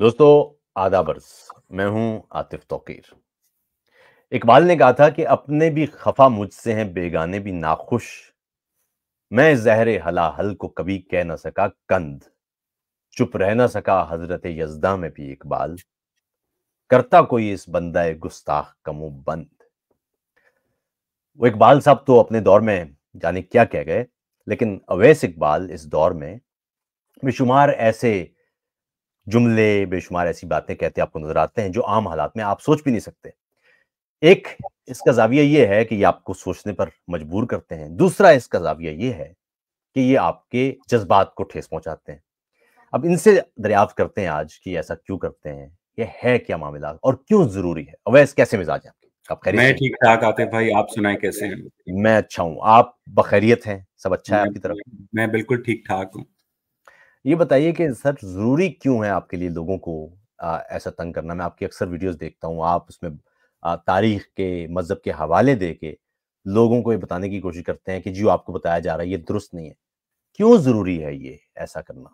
दोस्तों आदाबर्स मैं हूं आतिफ तौकीर इकबाल ने कहा था कि अपने भी खफा मुझसे हैं बेगाने भी नाखुश मैं जहर हलाहल को कभी कह ना सका कंद चुप रह ना सका हजरत यजदा में भी इकबाल करता कोई इस बंदा गुस्ताख कमो बंद वो इकबाल साहब तो अपने दौर में जाने क्या कह गए लेकिन अवैस इकबाल इस दौर में बेशुमार ऐसे जुमले बेशुमार ऐसी बातें कहते आपको नजर आते हैं जो आम हालात में आप सोच भी नहीं सकते एक इसका जाविया ये है कि ये आपको सोचने पर मजबूर करते हैं दूसरा इसका जाविया ये है कि ये आपके जज्बात को ठेस पहुंचाते हैं अब इनसे दरियाफ्त करते हैं आज कि ऐसा क्यों करते हैं ये है क्या मामला और क्यों जरूरी है अवैस कैसे मिजाज है मैं ठीक ठाक आते भाई आप सुनाए कैसे हैं मैं अच्छा हूँ आप बखैरियत हैं सब अच्छा है आपकी तरफ मैं बिल्कुल ठीक ठाक हूँ ये बताइए कि सर ज़रूरी क्यों है आपके लिए लोगों को आ, ऐसा तंग करना? मैं आपकी अक्सर वीडियोज़ देखता हूँ, आप उसमें तारीख़ के, मज़हब के हवाले दे के लोगों को ये बताने की कोशिश करते हैं कि जो आपको बताया जा रहा है, ये दुरुस्त नहीं है। क्यों ज़रूरी है ये ऐसा करना?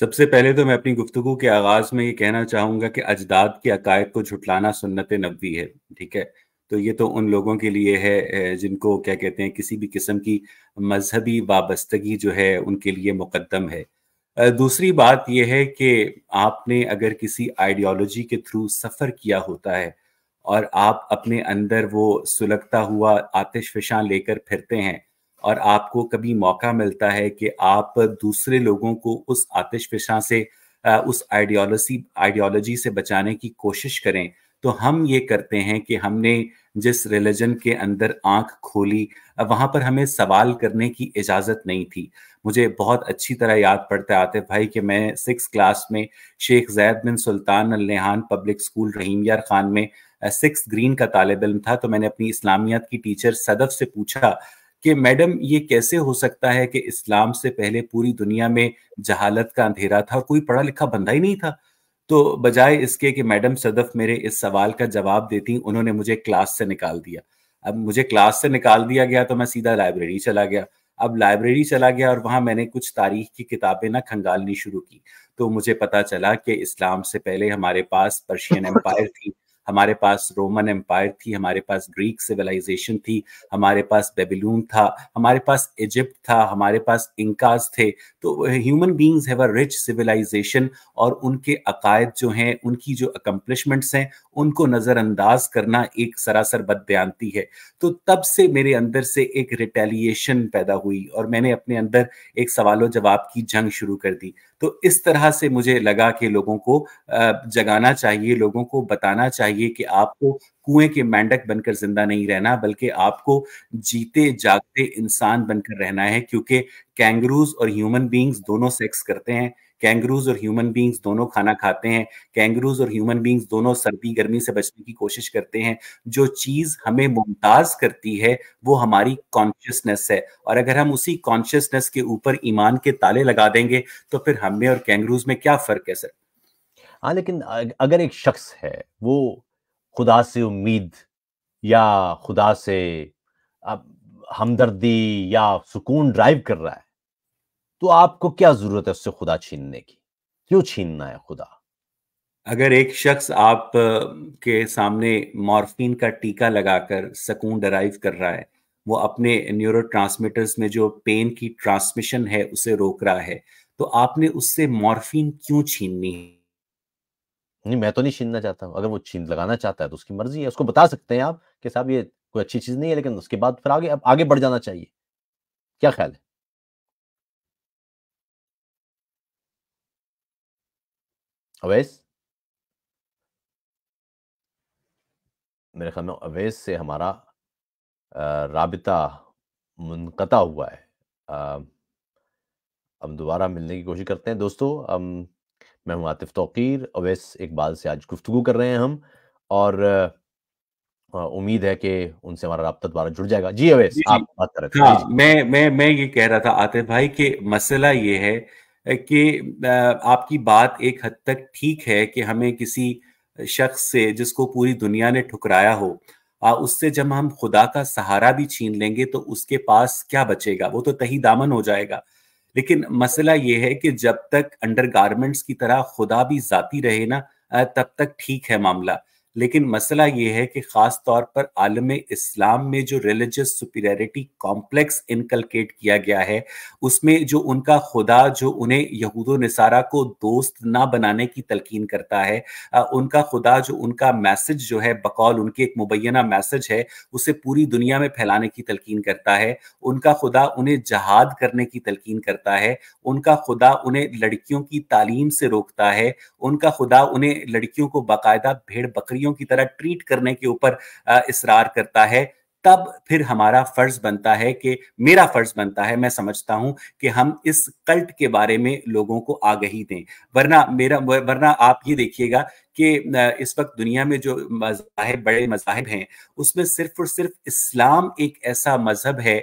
सबसे पहले तो मैं अपनी गुफ्तगु के आगाज में ये कहना चाहूँगा कि अजदाद के अकायद को झुटलाना सुन्नत नबी है, ठीक है? तो ये तो उन लोगों के लिए है जिनको क्या कहते हैं किसी भी किस्म की मज़हबी वाबस्तगी जो है उनके लिए मुकदम है। दूसरी बात यह है कि आपने अगर किसी आइडियोलॉजी के थ्रू सफ़र किया होता है और आप अपने अंदर वो सुलगता हुआ आतिश फिशां लेकर फिरते हैं और आपको कभी मौका मिलता है कि आप दूसरे लोगों को उस आतिश फिशां से उस आइडियोलॉजी आइडियोलॉजी से बचाने की कोशिश करें तो हम ये करते हैं कि हमने जिस रिलीजन के अंदर आंख खोली वहां पर हमें सवाल करने की इजाज़त नहीं थी मुझे बहुत अच्छी तरह याद पड़ते आते भाई कि मैं सिक्स क्लास में शेख जैद बिन सुल्तान अल नेहान पब्लिक स्कूल रहीम यार खान में सिक्स ग्रीन का तालब इम था तो मैंने अपनी इस्लामियत की टीचर सदफ से पूछा कि मैडम ये कैसे हो सकता है कि इस्लाम से पहले पूरी दुनिया में जहालत का अंधेरा था कोई पढ़ा लिखा बंदा ही नहीं था तो बजाय इसके कि मैडम सदफ मेरे इस सवाल का जवाब देती उन्होंने मुझे क्लास से निकाल दिया अब मुझे क्लास से निकाल दिया गया तो मैं सीधा लाइब्रेरी चला गया अब लाइब्रेरी चला गया और वहाँ मैंने कुछ तारीख की किताबें ना खंगालनी शुरू की तो मुझे पता चला कि इस्लाम से पहले हमारे पास पर्शियन एम्पायर थी हमारे पास रोमन एम्पायर थी हमारे पास ग्रीक सिविलाइजेशन थी हमारे पास बेबीलून था हमारे पास इजिप्ट था हमारे पास इंकाज थे तो human beings have a rich civilisation और उनके अकायद जो हैं उनकी जो अकम्पलिशमेंट्स हैं उनको नज़रअंदाज करना एक सरासर बदयांती है तो तब से मेरे अंदर से एक रिटेलिएशन पैदा हुई और मैंने अपने अंदर एक सवालों जवाब की जंग शुरू कर दी तो इस तरह से मुझे लगा कि लोगों को जगाना चाहिए लोगों को बताना चाहिए कि आपको कुएं के मेंढक बनकर जिंदा नहीं रहना बल्कि आपको जीते जागते इंसान बनकर रहना है क्योंकि कैंगरूज और ह्यूमन बींग्स दोनों सेक्स करते हैं कैंगरूज और ह्यूमन बींग्स दोनों खाना खाते हैं कैंगरूज और ह्यूमन बींग्स दोनों सर्दी गर्मी से बचने की कोशिश करते हैं जो चीज हमें मुमताज करती है वो हमारी कॉन्शियसनेस है और अगर हम उसी कॉन्शियसनेस के ऊपर ईमान के ताले लगा देंगे तो फिर हमें और कैंगरूज में क्या फर्क है सर हाँ लेकिन अगर एक शख्स है वो खुदा से उम्मीद या खुदा से हमदर्दी या सुकून ड्राइव कर रहा है तो आपको क्या जरूरत है उससे खुदा छीनने की क्यों छीनना है खुदा अगर एक शख्स आप के सामने मॉर्फिन का टीका लगाकर सकून डराइव कर रहा है वो अपने न्यूरो में जो पेन की ट्रांसमिशन है उसे रोक रहा है तो आपने उससे मॉर्फिन क्यों छीननी है नहीं मैं तो नहीं छीनना चाहता अगर वो छीन लगाना चाहता है तो उसकी मर्जी है उसको बता सकते हैं आप कि साहब ये कोई अच्छी चीज़ नहीं है लेकिन उसके बाद फिर आगे आगे बढ़ जाना चाहिए क्या ख्याल है अवैस मेरे ख्याल में अवैस से हमारा रबता मुनकता हुआ है आ, हम दोबारा मिलने की कोशिश करते हैं दोस्तों हम मैं हूँ आतिफ तोकीर अवैस इकबाल से आज गुफ्तु कर रहे हैं हम और उम्मीद है कि उनसे हमारा रबता दोबारा जुड़ जाएगा जी अवैस आप बात कर रहे थे हाँ, मैं मैं मैं ये कह रहा था आतिफ भाई कि मसला ये है कि आपकी बात एक हद तक ठीक है कि हमें किसी शख्स से जिसको पूरी दुनिया ने ठुकराया हो उससे जब हम खुदा का सहारा भी छीन लेंगे तो उसके पास क्या बचेगा वो तो तही दामन हो जाएगा लेकिन मसला ये है कि जब तक अंडर की तरह खुदा भी जाती रहे ना तब तक ठीक है मामला लेकिन मसला ये है कि खास तौर पर आलम इस्लाम में जो रिलीजियस सुपीरियरिटी कॉम्प्लेक्स इनकलकेट किया गया है उसमें जो उनका खुदा जो उन्हें यहूद नसारा को दोस्त ना बनाने की तलकीन करता है उनका खुदा जो उनका मैसेज जो है बकौल उनके एक मुबैना मैसेज है उसे पूरी दुनिया में फैलाने की तलकीन करता है उनका खुदा उन्हें जहाद करने की तलकीन करता है उनका खुदा उन्हें लड़कियों की तालीम से रोकता है उनका खुदा उन्हें लड़कियों को बाकायदा भेड़ बकरी बीमारियों की तरह ट्रीट करने के ऊपर इसरार करता है तब फिर हमारा फर्ज बनता है कि मेरा फर्ज बनता है मैं समझता हूं कि हम इस कल्ट के बारे में लोगों को आगही दें वरना मेरा वरना आप ये देखिएगा कि इस वक्त दुनिया में जो मजाहब बड़े मजाहब हैं उसमें सिर्फ और सिर्फ इस्लाम एक ऐसा मजहब है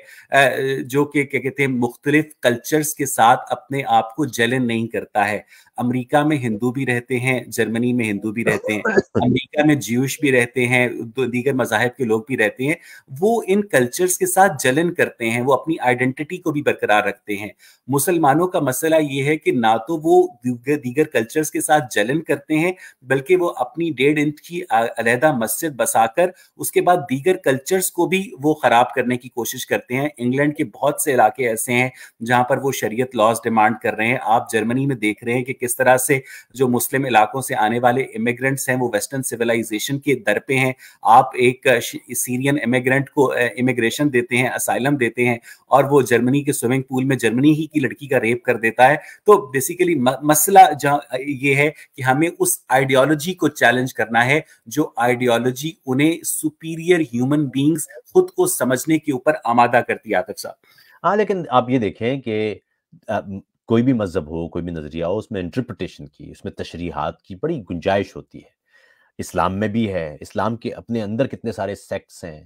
जो कि क्या कहते हैं मुख्तलिफ कल्चर्स के साथ अपने आप को जलन नहीं करता है अमेरिका में हिंदू भी रहते हैं जर्मनी में हिंदू भी रहते हैं अमेरिका में ज्यूश भी रहते हैं दीगर मजाहब के लोग भी रहते हैं वो इन कल्चर्स के साथ जलन करते हैं वो अपनी आइडेंटिटी को भी बरकरार रखते हैं मुसलमानों का मसला ये है कि ना तो वो दीगर कल्चर्स के साथ जलन करते हैं बल्कि बल्कि वो अपनी डेढ़ इंच की अलहदा मस्जिद बसाकर उसके बाद दीगर कल्चर्स को भी वो खराब करने की कोशिश करते हैं इंग्लैंड के बहुत से इलाके ऐसे हैं जहां पर वो शरीयत लॉज डिमांड कर रहे हैं आप जर्मनी में देख रहे हैं कि किस तरह से जो मुस्लिम इलाकों से आने वाले इमिग्रेंट्स हैं वो वेस्टर्न सिविलाइजेशन के दर पे हैं आप एक सीरियन इमिग्रेंट को इमिग्रेशन देते हैं असाइलम देते हैं और वो जर्मनी के स्विमिंग पूल में जर्मनी ही की लड़की का रेप कर देता है तो बेसिकली मसला जहाँ ये है कि हमें उस आइडियोलॉजी आइडियोलॉजी को चैलेंज करना है जो आइडियोलॉजी उन्हें सुपीरियर ह्यूमन बींग्स खुद को समझने के ऊपर आमादा करती है आतिफ साहब हाँ लेकिन आप ये देखें कि कोई भी मजहब हो कोई भी नजरिया हो उसमें इंटरप्रटेशन की उसमें तशरीहत की बड़ी गुंजाइश होती है इस्लाम में भी है इस्लाम के अपने अंदर कितने सारे सेक्ट्स हैं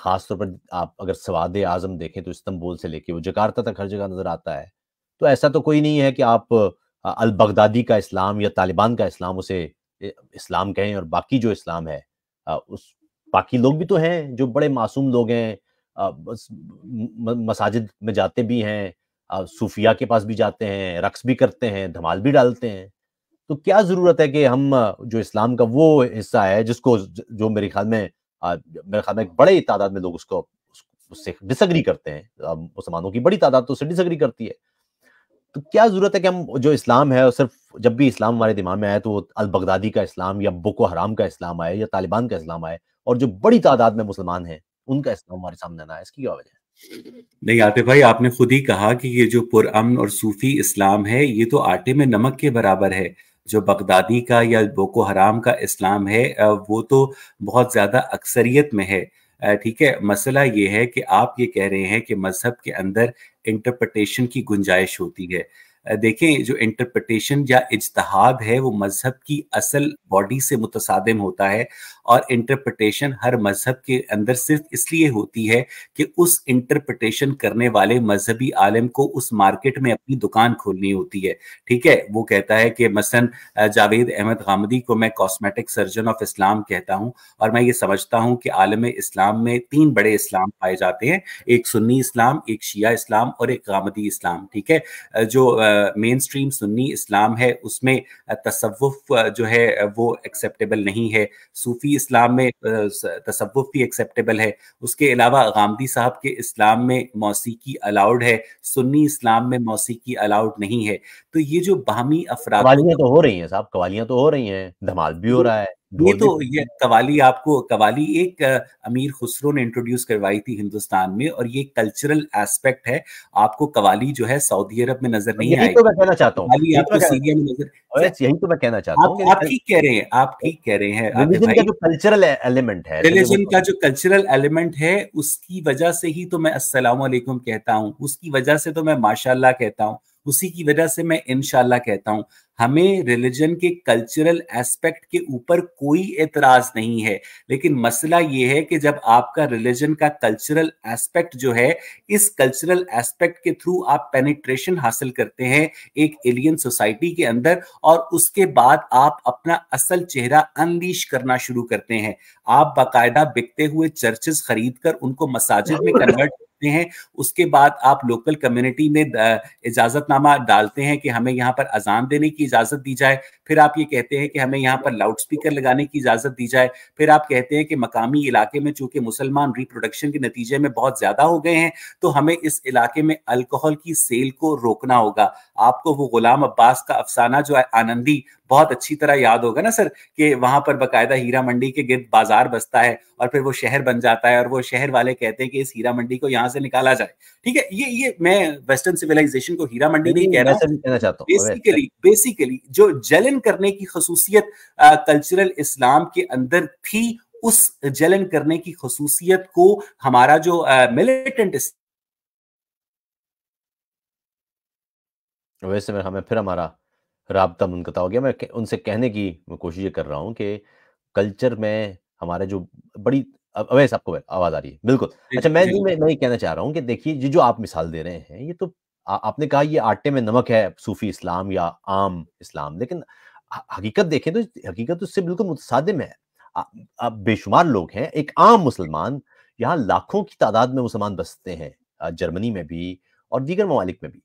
ख़ास तौर पर आप अगर सवाद आज़म देखें तो इस्तंबुल से लेके वो जकार्ता तक हर जगह नज़र आता है तो ऐसा तो कोई नहीं है कि आप अल बगदादी का इस्लाम या तालिबान का इस्लाम उसे इस्लाम कहें और बाकी जो इस्लाम है उस बाकी लोग भी तो हैं जो बड़े मासूम लोग हैं मसाजिद में जाते भी हैं सूफिया के पास भी जाते हैं रक्स भी करते हैं धमाल भी डालते हैं तो क्या ज़रूरत है कि हम जो इस्लाम का वो हिस्सा है जिसको जो मेरे ख्याल में मेरे ख्याल में बड़े तादाद में लोग उसको उससे डिसग्री करते हैं मुसलमानों की बड़ी तादाद तो उससे डिसग्री करती है तो क्या जरूरत है कि हम जो इस्लाम है सिर्फ जब भी इस्लाम हमारे दिमाग में आए तो अल बगदादी का इस्लाम या बोको हराम का इस्लाम आए या तालिबान का इस्लाम आए और जो बड़ी तादाद में मुसलमान हैं उनका इस्लाम हमारे सामने ना आए इसकी क्या वजह है नहीं आते भाई आपने खुद ही कहा कि ये जो पुरअमन और सूफी इस्लाम है ये तो आटे में नमक के बराबर है जो बगदादी का या बोको हराम का इस्लाम है वो तो बहुत ज़्यादा अक्सरियत में है ठीक है मसला ये है कि आप ये कह रहे हैं कि मजहब के अंदर इंटरप्रटेशन की गुंजाइश होती है देखें जो इंटरप्रटेशन या इजतहाद है वो मजहब की असल बॉडी से मुतसादम होता है और इंटरप्रटेशन हर मजहब के अंदर सिर्फ इसलिए होती है कि उस इंटरप्रटेशन करने वाले मजहबी आलम को उस मार्केट में अपनी दुकान खोलनी होती है ठीक है वो कहता है कि मसन जावेद अहमद गामदी को मैं कॉस्मेटिक सर्जन ऑफ इस्लाम कहता हूँ और मैं ये समझता हूँ कि आलम इस्लाम में तीन बड़े इस्लाम पाए जाते हैं एक सुन्नी इस्लाम एक शिया इस्लाम और एक गामदी इस्लाम ठीक है जो मेन स्ट्रीम सुन्नी इस्लाम है उसमें तसवुफ जो है वो एक्सेप्टेबल नहीं है सूफी इस्लाम में तसवुफ भी एक्सेप्टेबल है उसके अलावा गांधी साहब के इस्लाम में मौसीकी अलाउड है सुन्नी इस्लाम में मौसीकी अलाउड नहीं है तो ये जो बाहमी अफरा तो हो रही है साहब कवालियाँ तो हो रही हैं धमाल भी हो रहा है ये तो ये कवाली आपको कवाली एक अमीर खुसरो ने इंट्रोड्यूस करवाई थी हिंदुस्तान में और ये कल्चरल एस्पेक्ट है आपको कवाली जो है सऊदी अरब में नजर नहीं आई तो मैं कहना चाहता हूँ कवाली तो आपको सीरिया में नजर यही तो मैं कहना चाहता हूँ आप ठीक कह रहे हैं आप ठीक कह रहे हैं रिलीजन e-, का जो कल्चरल एलिमेंट है रिलीजन का जो कल्चरल एलिमेंट है उसकी वजह से ही तो मैं असलाम कहता हूँ उसकी वजह से तो मैं माशाला कहता हूँ उसी की वजह से मैं इनशाला कहता हूँ हमें रिलीजन के कल्चरल एस्पेक्ट के ऊपर कोई एतराज नहीं है लेकिन मसला ये है कि जब आपका रिलीजन का कल्चरल एस्पेक्ट जो है इस कल्चरल एस्पेक्ट के थ्रू आप पेनिट्रेशन हासिल करते हैं एक एलियन सोसाइटी के अंदर और उसके बाद आप अपना असल चेहरा अनलीश करना शुरू करते हैं आप बाकायदा बिकते हुए चर्चेस खरीद कर उनको मसाजिद में कन्वर्ट सकते हैं उसके बाद आप लोकल कम्युनिटी में इजाजतनामा डालते हैं कि हमें यहाँ पर अजान देने की इजाजत दी जाए फिर आप ये कहते हैं कि हमें यहाँ पर लाउड स्पीकर लगाने की इजाजत दी जाए फिर आप कहते हैं कि मकामी इलाके में चूंकि मुसलमान रिप्रोडक्शन के नतीजे में बहुत ज्यादा हो गए हैं तो हमें इस इलाके में अल्कोहल की सेल को रोकना होगा आपको वो गुलाम अब्बास का अफसाना जो है आनंदी बहुत अच्छी तरह याद होगा ना सर कि वहां पर बकायदा हीरा मंडी के गिर्द बाजार बसता है और फिर वो शहर बन जाता है और वो शहर वाले कहते हैं कि इस हीरा मंडी को यहाँ से निकाला जाए ठीक है ये ये मैं वेस्टर्न सिविलाइजेशन को हीरा मंडी नहीं कह रहा हूँ बेसिकली बेसिकली जो जलन करने की खसूसियत कल्चरल इस्लाम के अंदर थी उस जलन करने की खसूसियत को हमारा जो मिलिटेंट वैसे में हमें फिर हमारा रबता मुनक़ता हो गया। मैं उनसे कहने की कोशिश ये कर रहा हूँ कि कल्चर में हमारे जो बड़ी अवैस आपको आवाज़ आ रही है। बिल्कुल। अच्छा मैं जी, मैं कहना चाह रहा हूँ कि देखिए ये जो आप मिसाल दे रहे हैं, ये तो आ आपने कहा ये आटे में नमक है सूफ़ी इस्लाम या आम इस्लाम लेकिन हकीकत देखें तो हकीकत उससे बिल्कुल मुतसादिम है। बेशुमार लोग हैं, एक आम मुसलमान यहाँ लाखों की तादाद में मुसलमान बसते हैं जर्मनी में भी और दीगर ममालिक में भी।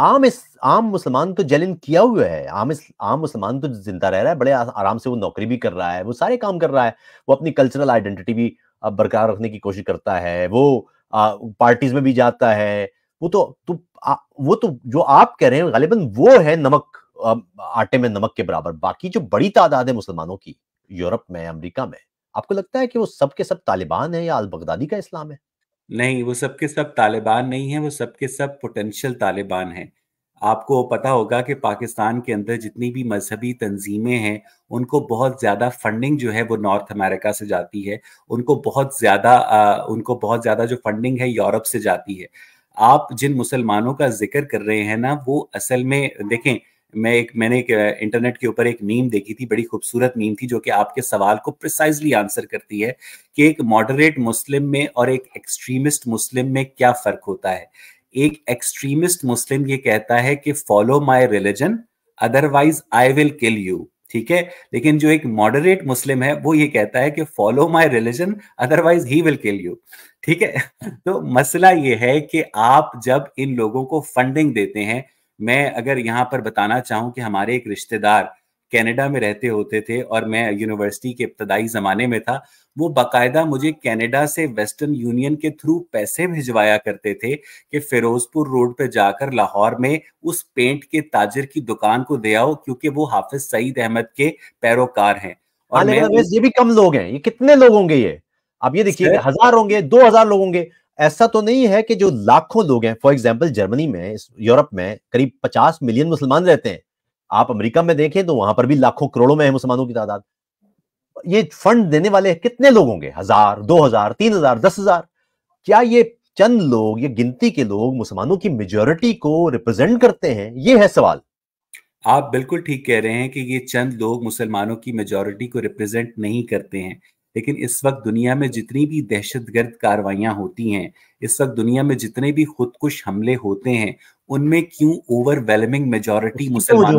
आम इस आम मुसलमान तो जलिन किया हुआ है आम इस आम मुसलमान तो जिंदा रह रहा है बड़े आराम से वो नौकरी भी कर रहा है वो सारे काम कर रहा है वो अपनी कल्चरल आइडेंटिटी भी बरकरार रखने की कोशिश करता है वो पार्टीज में भी जाता है वो तो तो आ, वो तो जो आप कह रहे हैं गालिबन वो है नमक आ, आटे में नमक के बराबर बाकी जो बड़ी तादाद है मुसलमानों की यूरोप में अमेरिका में आपको लगता है कि वो सब के सब तालिबान है या अल बगदादी का इस्लाम है नहीं, वो सबके सब तालिबान नहीं है वो सबके सब पोटेंशियल तालिबान हैं। आपको पता होगा कि पाकिस्तान के अंदर जितनी भी मज़हबी तंज़ीमें हैं, उनको बहुत ज़्यादा फंडिंग जो है वो नॉर्थ अमेरिका से जाती है। उनको बहुत ज़्यादा उनको बहुत ज़्यादा जो फंडिंग है यूरोप से जाती है। आप जिन मुसलमानों का ज़िक्र कर रहे हैं ना, वो असल में देखें मैं एक मैंने एक इंटरनेट के ऊपर एक मीम देखी थी बड़ी खूबसूरत मीम थी जो कि आपके सवाल को प्रिसाइजली आंसर करती है कि एक मॉडरेट मुस्लिम में और एक एक्सट्रीमिस्ट मुस्लिम में क्या फर्क होता है एक एक्सट्रीमिस्ट मुस्लिम ये कहता है कि follow my religion otherwise I will kill you ठीक है लेकिन जो एक मॉडरेट मुस्लिम है वो ये कहता है कि follow my religion otherwise he will kill you ठीक है तो मसला ये है कि आप जब इन लोगों को फंडिंग देते हैं मैं अगर यहाँ पर बताना चाहूँ कि हमारे एक रिश्तेदार कनाडा में रहते होते थे और मैं यूनिवर्सिटी के इब्तदाई ज़माने में था वो बाकायदा मुझे कनाडा से वेस्टर्न यूनियन के थ्रू पैसे भिजवाया करते थे कि फिरोजपुर रोड पे जाकर लाहौर में उस पेंट के ताजिर की दुकान को दे आओ क्योंकि वो हाफिज सईद अहमद के पैरोकार हैं और हाँ, मैं ये भी कम लोग हैं ये कितने लोग होंगे ये आप ये देखिए हजार होंगे दो हजार लोग होंगे ऐसा तो नहीं है कि जो लाखों लोग हैं फॉर एग्जाम्पल जर्मनी में यूरोप में करीब पचास मिलियन मुसलमान रहते हैं आप अमेरिका में देखें तो वहां पर भी लाखों करोड़ों में है मुसलमानों की तादाद ये फंड देने वाले कितने लोग होंगे हजार दो हजार तीन हजार दस हजार क्या ये चंद लोग ये गिनती के लोग मुसलमानों की मेजोरिटी को रिप्रेजेंट करते हैं ये है सवाल आप बिल्कुल ठीक कह रहे हैं कि ये चंद लोग मुसलमानों की मेजोरिटी को रिप्रेजेंट नहीं करते हैं लेकिन इस वक्त दुनिया में जितनी भी दहशत गर्द कार्रवाइयाँ होती हैं इस वक्त दुनिया में जितने भी खुदकुश हमले होते हैं उनमें क्यों ओवरवेलमिंग मेजोरिटी तो मुसलमान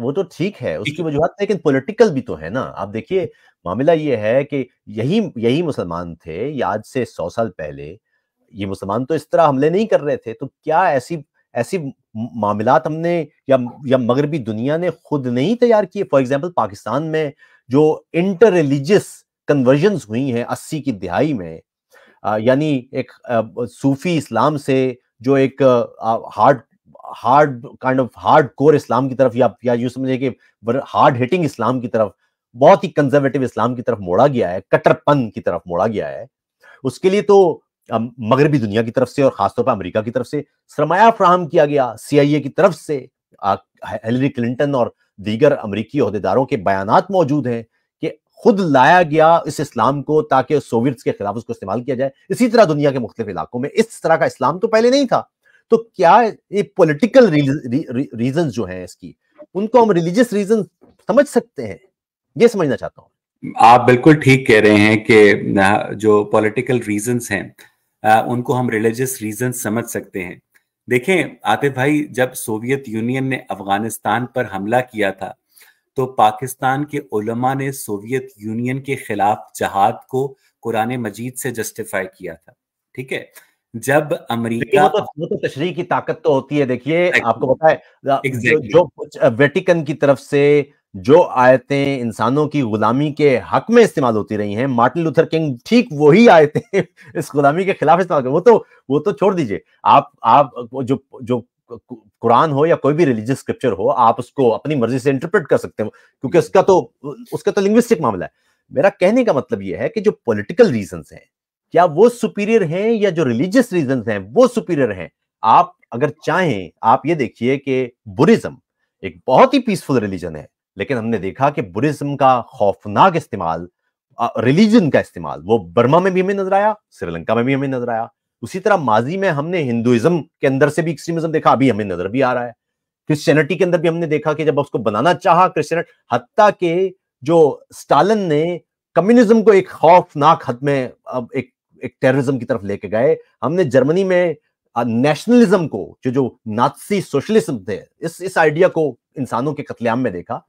वो तो ठीक है उसकी वजूहत लेकिन पॉलिटिकल भी तो है ना आप देखिए मामला ये है कि यही यही मुसलमान थे आज से सौ साल पहले ये मुसलमान तो इस तरह हमले नहीं कर रहे थे तो क्या ऐसी ऐसी मामलात हमने या या मगरबी दुनिया ने खुद नहीं तैयार किए फॉर एग्जाम्पल पाकिस्तान में जो इंटर रिलीजियस कन्वर्जन हुई हैं अस्सी की दिहाई में यानी एक सूफी इस्लाम से जो एक hard hard kind of hard core इस्लाम की तरफ या या यू समझे कि हार्ड हिटिंग इस्लाम की तरफ बहुत ही कंजर्वेटिव इस्लाम की तरफ मोड़ा गया है कट्टरपन की तरफ मोड़ा गया है उसके लिए तो मगरबी दुनिया की तरफ से और खासतौर पर अमेरिका की तरफ से सरमाया फ्राहम किया गया सीआईए की तरफ से हिलरी क्लिंटन और दीगर अमरीकी अहदेदारों के बयान मौजूद हैं खुद लाया गया इस इस्लाम को ताकि सोवियत के खिलाफ उसको इस्तेमाल किया जाए इसी तरह दुनिया के मुख्तलिफ इलाकों में इस तरह का इस्लाम तो पहले नहीं था तो क्या ये रीजन जो है इसकी उनको हम रिलीजियस रीजन समझ सकते हैं ये समझना चाहता हूँ आप बिल्कुल ठीक कह रहे हैं कि जो पॉलिटिकल रीजंस हैं उनको हम रिलीजियस रीजन समझ सकते हैं देखें आतिफ भाई जब सोवियत यूनियन ने अफगानिस्तान पर हमला किया था तो पाकिस्तान के उलमा ने सोवियत यूनियन के खिलाफ जहाद को कुरान मजीद से जस्टिफाई किया था ठीक है जब अमेरिका मतलब, वो तो तशरी की ताकत तो होती है देखिए आपको पता है exactly. जो, वेटिकन की तरफ से जो आयतें इंसानों की गुलामी के हक में इस्तेमाल होती रही हैं मार्टिन लूथर किंग ठीक वही आयतें इस गुलामी के खिलाफ इस्तेमाल वो तो वो तो छोड़ दीजिए आप आप जो जो कुरान हो या कोई भी रिलीजियस स्क्रिप्चर हो आप उसको अपनी मर्जी से इंटरप्रेट कर सकते हो क्योंकि उसका तो उसका तो लिंग्विस्टिक मामला है मेरा कहने का मतलब यह है कि जो पॉलिटिकल रीजन हैं क्या वो सुपीरियर हैं या जो रिलीजियस रीजन हैं वो सुपीरियर हैं आप अगर चाहें आप ये देखिए कि बुरिज्म एक बहुत ही पीसफुल रिलीजन है लेकिन हमने देखा कि बुरिज्म का खौफनाक इस्तेमाल रिलीजन का इस्तेमाल वो बर्मा में भी हमें नजर आया श्रीलंका में भी हमें नजर आया उसी तरह माजी में हमने हिंदुइज्म के अंदर से भी एक्सट्रीमिज्म देखा अभी हमें नजर भी आ रहा है क्रिश्चियनिटी के अंदर भी हमने देखा कि जब उसको बनाना चाह क्रिश्चियन हत्या के जो स्टालिन ने कम्युनिज्म को एक खौफनाक हद में अब एक एक टेररिज्म की तरफ लेके गए हमने जर्मनी में नेशनलिज्म को जो जो नाथसी सोशलिज्म थे इस इस आइडिया को इंसानों के कतलेआम में देखा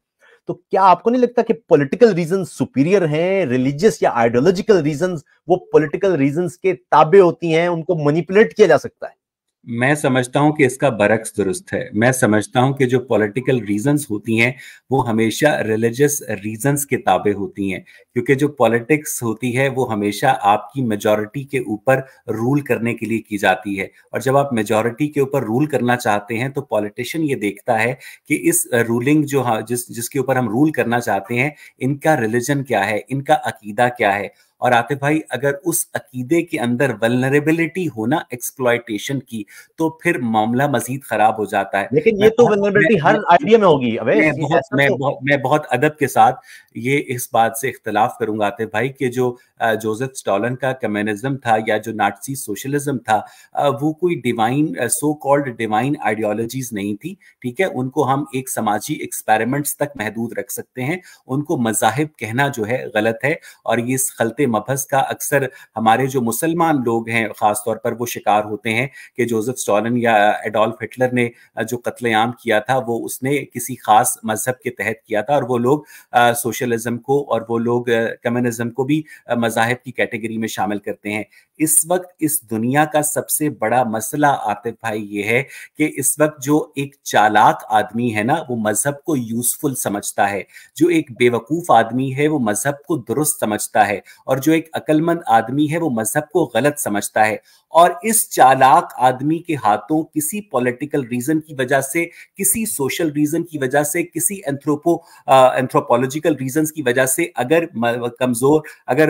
तो क्या आपको नहीं लगता कि पॉलिटिकल रीजन सुपीरियर हैं रिलीजियस या आइडियोलॉजिकल रीजन वो पॉलिटिकल रीजन के ताबे होती हैं उनको मनीपुलेट किया जा सकता है मैं समझता हूं कि इसका बरक्स दुरुस्त है मैं समझता हूं कि जो पॉलिटिकल रीजंस होती हैं वो हमेशा रिलीजियस रीजंस के ताबे होती हैं क्योंकि जो पॉलिटिक्स होती है वो हमेशा आपकी मेजॉरिटी के ऊपर रूल करने के लिए की जाती है और जब आप मेजॉरिटी के ऊपर रूल करना चाहते हैं तो पॉलिटिशियन ये देखता है कि इस रूलिंग जो जिस जिसके ऊपर हम रूल करना चाहते हैं इनका रिलीजन क्या है इनका अकीदा क्या है और आतिफ भाई अगर उस अकीदे के अंदर वेलनरेबिलिटी होना एक्सप्लॉयटेशन की तो फिर मामला मजीद खराब हो जाता है लेकिन ये तो वेलनरेबिलिटी हर आइडिया में होगी अबे मैं बहुत मैं तो- बहुत मैं बहुत अदब के साथ ये इस बात से इख्तलाफ करूंगा आतिफ भाई कि जो जोसेफ स्टॉलन का कम्युनिज्म था या जो नाटसी सोशलिज्म था वो कोई divine so called divine ideologies नहीं थी ठीक है उनको हम एक समाजी एक्सपेरिमेंट्स तक महदूद रख सकते हैं उनको मजाहिब कहना जो है गलत है और ये खलते पे मबहस का अक्सर हमारे जो मुसलमान लोग हैं ख़ासतौर पर वो शिकार होते हैं कि जोसेफ स्टॉलन या एडोल्फ हिटलर ने जो कत्लेआम किया था वो उसने किसी ख़ास मजहब के तहत किया था और वो लोग सोशलिज्म को और वो लोग कम्युनिज्म को भी मजाहब की कैटेगरी में शामिल करते हैं इस वक्त इस दुनिया का सबसे बड़ा मसला आतिफ भाई ये है कि इस वक्त जो एक चालाक आदमी है ना वो मजहब को यूजफुल समझता है जो एक बेवकूफ आदमी है वो मजहब को दुरुस्त समझता है और और जो एक अक्लमंद आदमी है वो मजहब को गलत समझता है और इस चालाक आदमी के हाथों किसी पॉलिटिकल रीजन की वजह से किसी सोशल रीजन की वजह से किसी एंथ्रोपो एंथ्रोपोलॉजिकल रीजन की वजह से अगर कमजोर अगर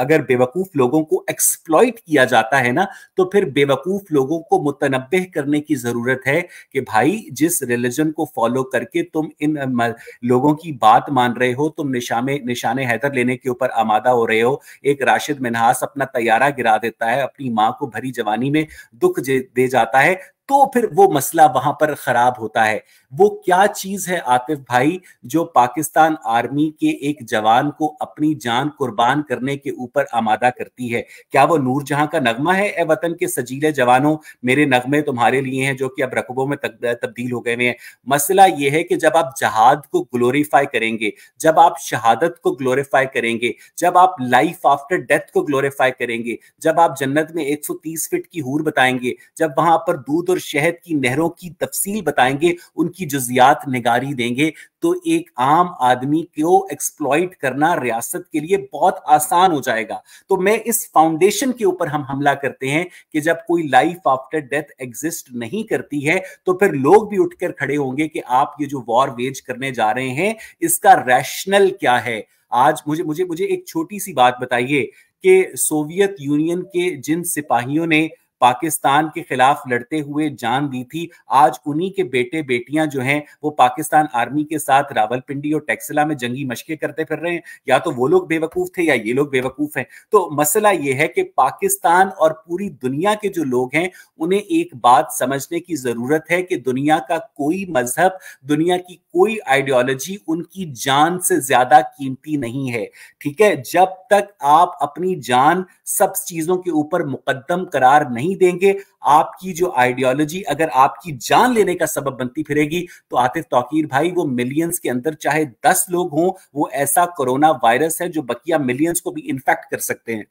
अगर बेवकूफ लोगों को एक्सप्लॉइट किया जाता है ना तो फिर बेवकूफ लोगों को मुतनबे करने की जरूरत है कि भाई जिस रिलीजन को फॉलो करके तुम इन लोगों की बात मान रहे हो तुम निशाने निशाने हैदर लेने के ऊपर आमादा हो रहे रहे हो एक राशिद मिनहास अपना तैयारा गिरा देता है अपनी माँ को भरी जवानी में दुख दे जाता है तो फिर वो मसला वहां पर खराब होता है वो क्या चीज है आतिफ भाई जो पाकिस्तान आर्मी के एक जवान को अपनी जान कुर्बान करने के ऊपर आमादा करती है क्या वो नूर जहां का नगमा है ए वतन के सजीले जवानों मेरे नगमे तुम्हारे लिए हैं जो कि अब रकबों में तब्दील हो गए हुए हैं मसला ये है कि जब आप जहाद को ग्लोरीफाई करेंगे जब आप शहादत को ग्लोरीफाई करेंगे जब आप लाइफ आफ्टर डेथ को ग्लोरीफाई करेंगे जब आप जन्नत में 130 फीट की हूर बताएंगे जब वहां पर दूध और शहद की नहरों की तफसील बताएंगे उनकी जुजियात निगारी देंगे तो एक आम आदमी को एक्सप्लॉइट करना रियासत के लिए बहुत आसान हो जाएगा तो मैं इस फाउंडेशन के ऊपर हम हमला करते हैं कि जब कोई लाइफ आफ्टर डेथ एग्जिस्ट नहीं करती है तो फिर लोग भी उठकर खड़े होंगे कि आप ये जो वॉर वेज करने जा रहे हैं इसका रैशनल क्या है आज मुझे मुझे मुझे एक छोटी सी बात बताइए कि सोवियत यूनियन के जिन सिपाहियों ने पाकिस्तान के खिलाफ लड़ते हुए जान दी थी आज उन्हीं के बेटे बेटियां जो हैं वो पाकिस्तान आर्मी के साथ रावलपिंडी और टेक्सिला में जंगी मशकें करते फिर रहे हैं या तो वो लोग बेवकूफ थे या ये लोग बेवकूफ हैं तो मसला ये है कि पाकिस्तान और पूरी दुनिया के जो लोग हैं उन्हें एक बात समझने की जरूरत है कि दुनिया का कोई मजहब दुनिया की कोई आइडियोलॉजी उनकी जान से ज्यादा कीमती नहीं है ठीक है जब तक आप अपनी जान सब चीजों के ऊपर मुकदम करार नहीं नहीं देंगे आपकी जो आइडियोलॉजी अगर आपकी जान लेने का सबब बनती फिरेगी तो आतिफ तौकीर भाई वो मिलियंस के अंदर चाहे दस लोग हों वो ऐसा कोरोना वायरस है जो बकिया मिलियंस को भी इन्फेक्ट कर सकते हैं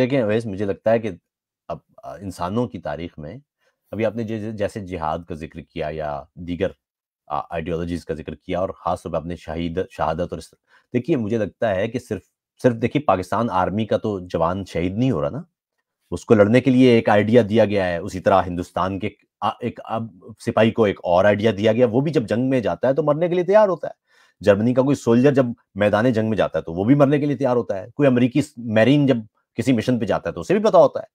देखें वैसे मुझे लगता है कि अब इंसानों की तारीख में अभी आपने जैसे जिहाद का जिक्र किया या दीगर आइडियोलॉजीज का जिक्र किया और खास तौर पर आपने शहीद शहादत और देखिए मुझे लगता है कि सिर्फ सिर्फ देखिए पाकिस्तान आर्मी का तो जवान शहीद नहीं हो रहा ना उसको लड़ने के लिए एक आइडिया दिया गया है उसी तरह हिंदुस्तान के एक अब सिपाही को एक और आइडिया दिया गया वो भी जब जंग में जाता है तो मरने के लिए तैयार होता है जर्मनी का कोई सोल्जर जब मैदान जंग में जाता है तो वो भी मरने के लिए तैयार होता है कोई अमरीकी मैरीन जब किसी मिशन पे जाता है तो उसे भी पता होता है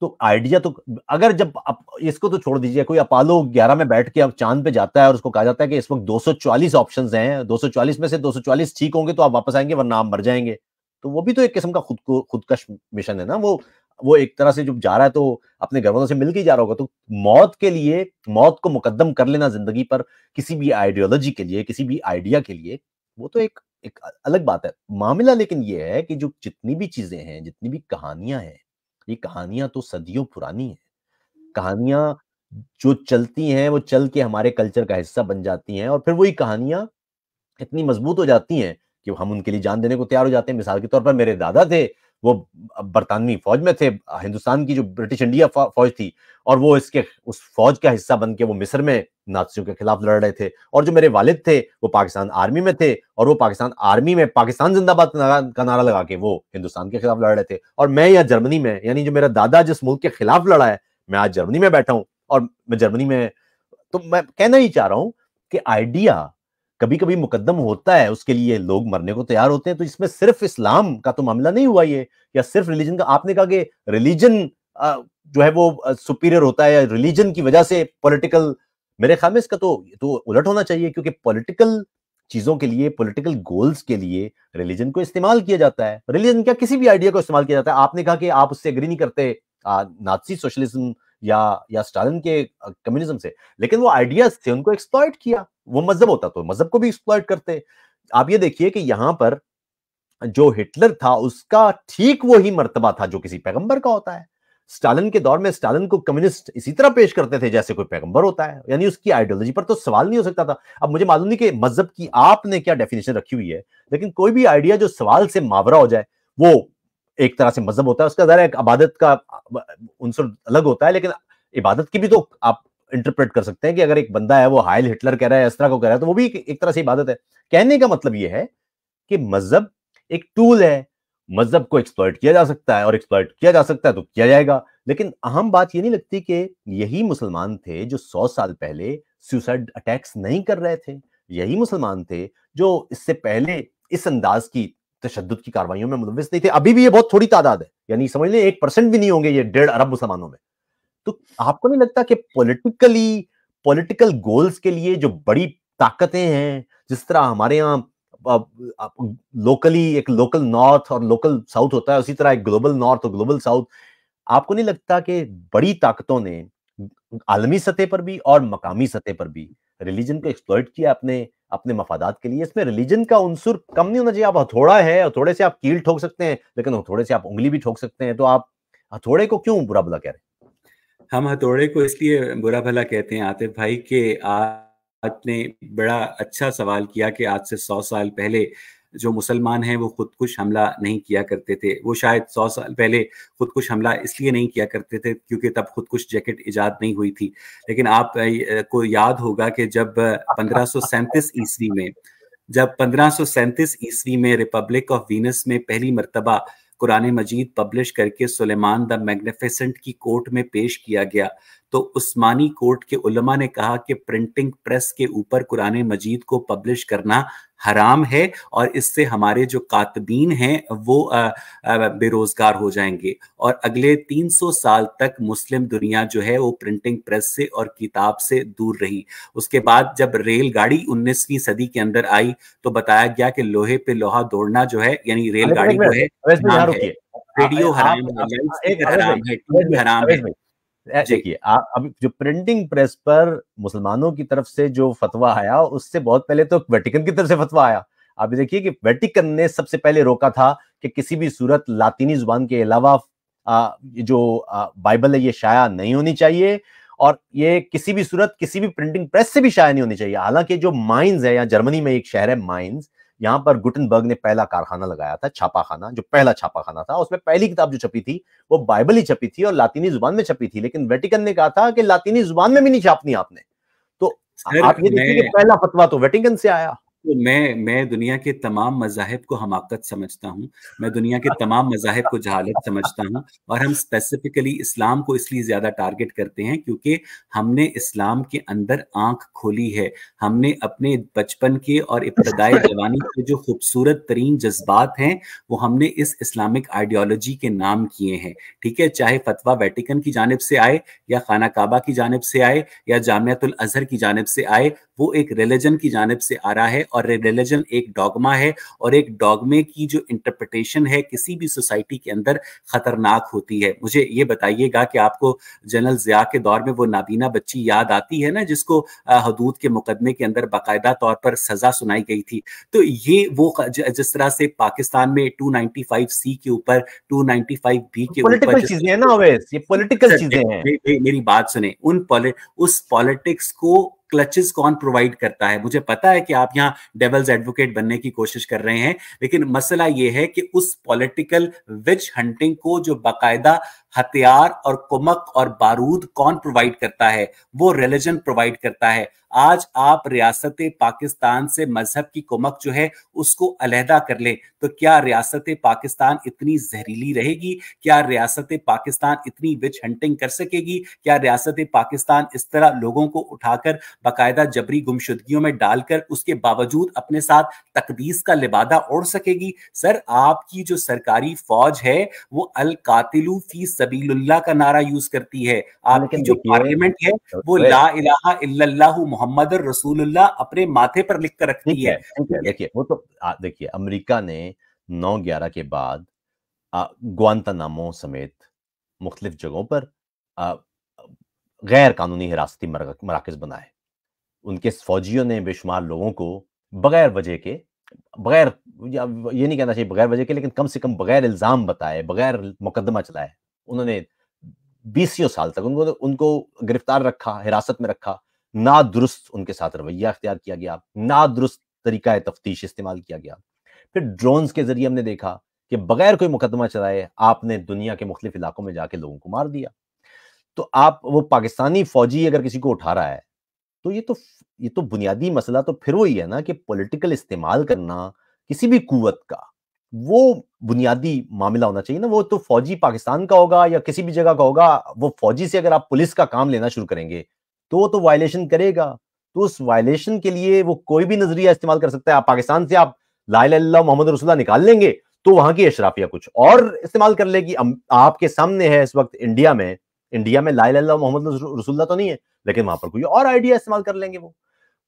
तो आइडिया तो अगर जब अप, इसको तो छोड़ दीजिए कोई अपालो 11 में बैठ के अब चांद पे जाता है और उसको कहा जाता है कि इस वक्त 244 ऑप्शंस हैं 244 में से 244 ठीक होंगे तो आप वापस आएंगे वरना आप मर जाएंगे तो वो भी तो एक किस्म का खुद को खुदकश मिशन है ना वो वो एक तरह से जब जा रहा है तो अपने घर वालों से मिलकर ही जा रहा होगा तो मौत के लिए मौत को मुकदम कर लेना जिंदगी पर किसी भी आइडियोलॉजी के लिए किसी भी आइडिया के लिए वो तो एक एक अलग बात है मामला लेकिन ये है कि जो जितनी भी चीजें हैं जितनी भी कहानियां हैं ये कहानियां तो सदियों पुरानी है कहानियां जो चलती हैं वो चल के हमारे कल्चर का हिस्सा बन जाती हैं और फिर वही कहानियां इतनी मजबूत हो जाती हैं कि हम उनके लिए जान देने को तैयार हो जाते हैं मिसाल के तौर पर मेरे दादा थे वो बरतानवी फौज में थे हिंदुस्तान की जो ब्रिटिश इंडिया फौज थी और वो इसके उस फौज का हिस्सा बन के वो मिस्र में नाथियों के खिलाफ लड़ रहे थे और जो मेरे वालिद थे वो पाकिस्तान आर्मी में थे और वो पाकिस्तान आर्मी में पाकिस्तान जिंदाबाद का नारा लगा के वो हिंदुस्तान के खिलाफ लड़ रहे थे और मैं यहाँ जर्मनी में यानी जो मेरा दादा जिस मुल्क के खिलाफ लड़ा है मैं आज जर्मनी में बैठा हूँ और मैं जर्मनी में तो मैं कहना ही चाह रहा हूँ कि आइडिया कभी कभी मुकदम होता है उसके लिए लोग मरने को तैयार होते हैं तो इसमें सिर्फ इस्लाम का तो मामला नहीं हुआ ये या सिर्फ रिलीजन का आपने कहा कि रिलीजन जो है वो सुपीरियर होता है रिलीजन की वजह से पॉलिटिकल मेरे ख्याल में इसका तो तो उलट होना चाहिए क्योंकि पॉलिटिकल चीजों के लिए पॉलिटिकल गोल्स के लिए रिलीजन को इस्तेमाल किया जाता है रिलीजन क्या किसी भी आइडिया को इस्तेमाल किया जाता है आपने कहा कि आप उससे एग्री नहीं करते नाथसी सोशलिज्म या या स्टालिन के कम्युनिज्म से लेकिन वो आइडियाज थे उनको एक्सप्लॉयट किया वो मजहब होता तो मजहब को भी एक्सप्लॉयट करते आप ये देखिए कि यहां पर जो हिटलर था उसका ठीक वही मर्तबा था जो किसी पैगंबर का होता है स्टालिन के दौर में स्टालिन को कम्युनिस्ट इसी तरह पेश करते थे जैसे कोई पैगंबर होता है यानी उसकी आइडियोलॉजी पर तो सवाल नहीं हो सकता था अब मुझे मालूम नहीं कि मजहब की आपने क्या डेफिनेशन रखी हुई है लेकिन कोई भी आइडिया जो सवाल से मावरा हो जाए वो एक तरह से मजहब होता है उसका जरा एक इबादत का उनसे अलग होता है लेकिन इबादत की भी तो आप इंटरप्रेट कर सकते हैं कि अगर एक बंदा है वो हाइल हिटलर कह रहा है इस तरह को कह रहा है तो वो भी एक, तरह से इबादत है कहने का मतलब ये है कि मजहब एक टूल है मजहब को एक्सप्लॉयट किया जा सकता है और एक्सप्लॉयट किया जा सकता है तो किया जाएगा लेकिन अहम बात ये नहीं लगती कि यही मुसलमान थे जो सौ साल पहले सुसाइड अटैक्स नहीं कर रहे थे यही मुसलमान थे जो इससे पहले इस अंदाज की तशद की कार्रवाई में मुलविस नहीं थे अभी भी ये बहुत थोड़ी तादाद है यानी समझ लें एक परसेंट भी नहीं होंगे ये डेढ़ अरब मुसलमानों में तो आपको नहीं लगता कि पॉलिटिकली पॉलिटिकल गोल्स के लिए जो बड़ी ताकतें हैं जिस तरह हमारे यहाँ लोकली एक लोकल नॉर्थ और लोकल साउथ होता है उसी तरह एक ग्लोबल नॉर्थ और ग्लोबल साउथ आपको नहीं लगता कि बड़ी ताकतों ने आलमी सतह पर भी और मकामी सतह पर भी रिलीजन को एक्सप्लॉइट किया अपने अपने मफादात के लिए इसमें रिलीजन का उनसुर कम नहीं होना चाहिए आप हथौड़ा है हथौड़े से आप कील ठोक सकते हैं लेकिन हथौड़े से आप उंगली भी ठोक सकते हैं तो आप हथौड़े को क्यों बुरा बुला कह रहे हैं हम हथौड़े को इसलिए बुरा भला कहते हैं आतिफ भाई के आपने बड़ा अच्छा सवाल किया कि आज से सौ साल पहले जो मुसलमान हैं वो खुदकुश हमला नहीं किया करते थे वो शायद सौ साल पहले खुदकुश हमला इसलिए नहीं किया करते थे क्योंकि तब खुदकुश जैकेट इजाद नहीं हुई थी लेकिन आप को याद होगा कि जब पंद्रह ईस्वी में जब पंद्रह ईस्वी में रिपब्लिक ऑफ वीनस में पहली मरतबा कुरान मजीद पब्लिश करके सुलेमान द मैग्निफिसेंट की कोर्ट में पेश किया गया तो उस्मानी कोर्ट के उलमा ने कहा कि प्रिंटिंग प्रेस के ऊपर कुरान मजीद को पब्लिश करना हराम है और इससे हमारे जो कातबीन हैं वो बेरोजगार हो जाएंगे और अगले 300 साल तक मुस्लिम दुनिया जो है वो प्रिंटिंग प्रेस से और किताब से दूर रही उसके बाद जब रेलगाड़ी 19वीं सदी के अंदर आई तो बताया गया कि लोहे पे लोहा दौड़ना जो है यानी रेलगाड़ी जो है रेडियो हराम है हराम है देखिए अब जो प्रिंटिंग प्रेस पर मुसलमानों की तरफ से जो फतवा आया उससे बहुत पहले तो वेटिकन की तरफ से फतवा आया आप देखिए कि वेटिकन ने सबसे पहले रोका था कि किसी भी सूरत लातीनी जुबान के अलावा जो बाइबल है ये शाया नहीं होनी चाहिए और ये किसी भी सूरत किसी भी प्रिंटिंग प्रेस से भी शाया नहीं होनी चाहिए हालांकि जो माइंस है या जर्मनी में एक शहर है माइंस यहां पर गुटनबर्ग ने पहला कारखाना लगाया था छापाखाना जो पहला छापाखाना था उसमें पहली किताब जो छपी थी वो बाइबल ही छपी थी और लातीनी जुबान में छपी थी लेकिन वेटिकन ने कहा था कि लातीनी जुबान में भी नहीं छापनी आपने तो आप ये देखिए पहला फतवा तो वेटिकन से आया तो मैं मैं दुनिया के तमाम मजाहब को हमाकत समझता हूँ मैं दुनिया के तमाम मजाहब को जहालत समझता हूँ और हम स्पेसिफिकली इस्लाम को इसलिए ज़्यादा टारगेट करते हैं क्योंकि हमने इस्लाम के अंदर आंख खोली है हमने अपने बचपन के और इब्तदाई जवानी के जो खूबसूरत तरीन जज्बात हैं वो हमने इस इस्लामिक आइडियोलॉजी के नाम किए हैं ठीक है चाहे फतवा वेटिकन की जानब से आए या खाना काबा की जानब से आए या जामियातुल अजहर की जानब से आए वो एक रिलीजन की जानब से आ रहा है और रिलीजन एक डॉगमा है और एक डॉगमे की जो इंटरप्रिटेशन है किसी भी सोसाइटी के अंदर खतरनाक होती है मुझे ये बताइएगा कि आपको जनरल जिया के दौर में वो नाबीना बच्ची याद आती है ना जिसको हदूद के मुकदमे के अंदर बाकायदा तौर पर सजा सुनाई गई थी तो ये वो जिस तरह से पाकिस्तान में 295 सी के ऊपर 295 बी के ऊपर चीजें ना ये पॉलिटिकल चीजें हैं मेरी बात सुने उन पॉलि, उस पॉलिटिक्स को क्लचेस कौन प्रोवाइड करता है मुझे पता है कि आप यहाँ डेवल्स एडवोकेट बनने की कोशिश कर रहे हैं लेकिन मसला यह है कि उस पॉलिटिकल विच हंटिंग को जो बाकायदा हथियार और कुमक और बारूद कौन प्रोवाइड करता है वो रिलीजन प्रोवाइड करता है आज आप रियासत पाकिस्तान से मजहब की कुमक जो है उसको अलहदा कर लें तो क्या रियासत पाकिस्तान इतनी जहरीली रहेगी क्या रियासत पाकिस्तान इतनी विच हंटिंग कर सकेगी क्या रियासत पाकिस्तान इस तरह लोगों को उठाकर बाकायदा जबरी गुमशुदगियों में डालकर उसके बावजूद अपने साथ तकदीस का लिबादा ओढ़ सकेगी सर आपकी जो सरकारी फौज है वो अल कातिलू फी जबीलुल्लाह का नारा यूज करती है आपकी जो पार्लियामेंट है तो वो तो ला इलाहा इल्लल्लाह मोहम्मद रसूलुल्लाह अपने माथे पर लिख कर रखती है देखिए वो तो देखिए अमेरिका ने नौ ग्यारह के बाद ग्वानतानामो समेत मुख्तलिफ जगहों पर गैर कानूनी हिरासती मराकज बनाए उनके फौजियों ने बेशुमार लोगों को बगैर वजह के बगैर ये नहीं कहना चाहिए बगैर वजह के लेकिन कम से कम बगैर इल्ज़ाम बताए बगैर मुकदमा चलाए उन्होंने बीसियों साल तक उनको उनको गिरफ्तार रखा हिरासत में रखा ना दुरुस्त उनके साथ रवैया अख्तियार किया गया ना दुरुस्त तरीका तफ्तीश इस्तेमाल किया गया फिर ड्रोन्स के जरिए हमने देखा कि बगैर कोई मुकदमा चलाए आपने दुनिया के मुख्तलिफ इलाकों में जाके लोगों को मार दिया तो आप वो पाकिस्तानी फौजी अगर किसी को उठा रहा है तो ये तो ये तो बुनियादी मसला तो फिर वही है ना कि पॉलिटिकल इस्तेमाल करना किसी भी कुवत का वो बुनियादी मामला होना चाहिए ना वो तो फौजी पाकिस्तान का होगा या किसी भी जगह का होगा वो फौजी से अगर आप पुलिस का काम लेना शुरू करेंगे तो वो तो वायलेशन करेगा तो उस वायलेशन के लिए वो कोई भी नजरिया इस्तेमाल कर सकता है आप पाकिस्तान से आप ला मोहम्मद रसुल्ला निकाल लेंगे तो वहां की अशराफिया कुछ और इस्तेमाल कर लेगी आपके सामने है इस वक्त इंडिया में इंडिया में ला मोहम्मद रसुल्ला तो नहीं है लेकिन वहां पर कोई और आइडिया इस्तेमाल कर लेंगे वो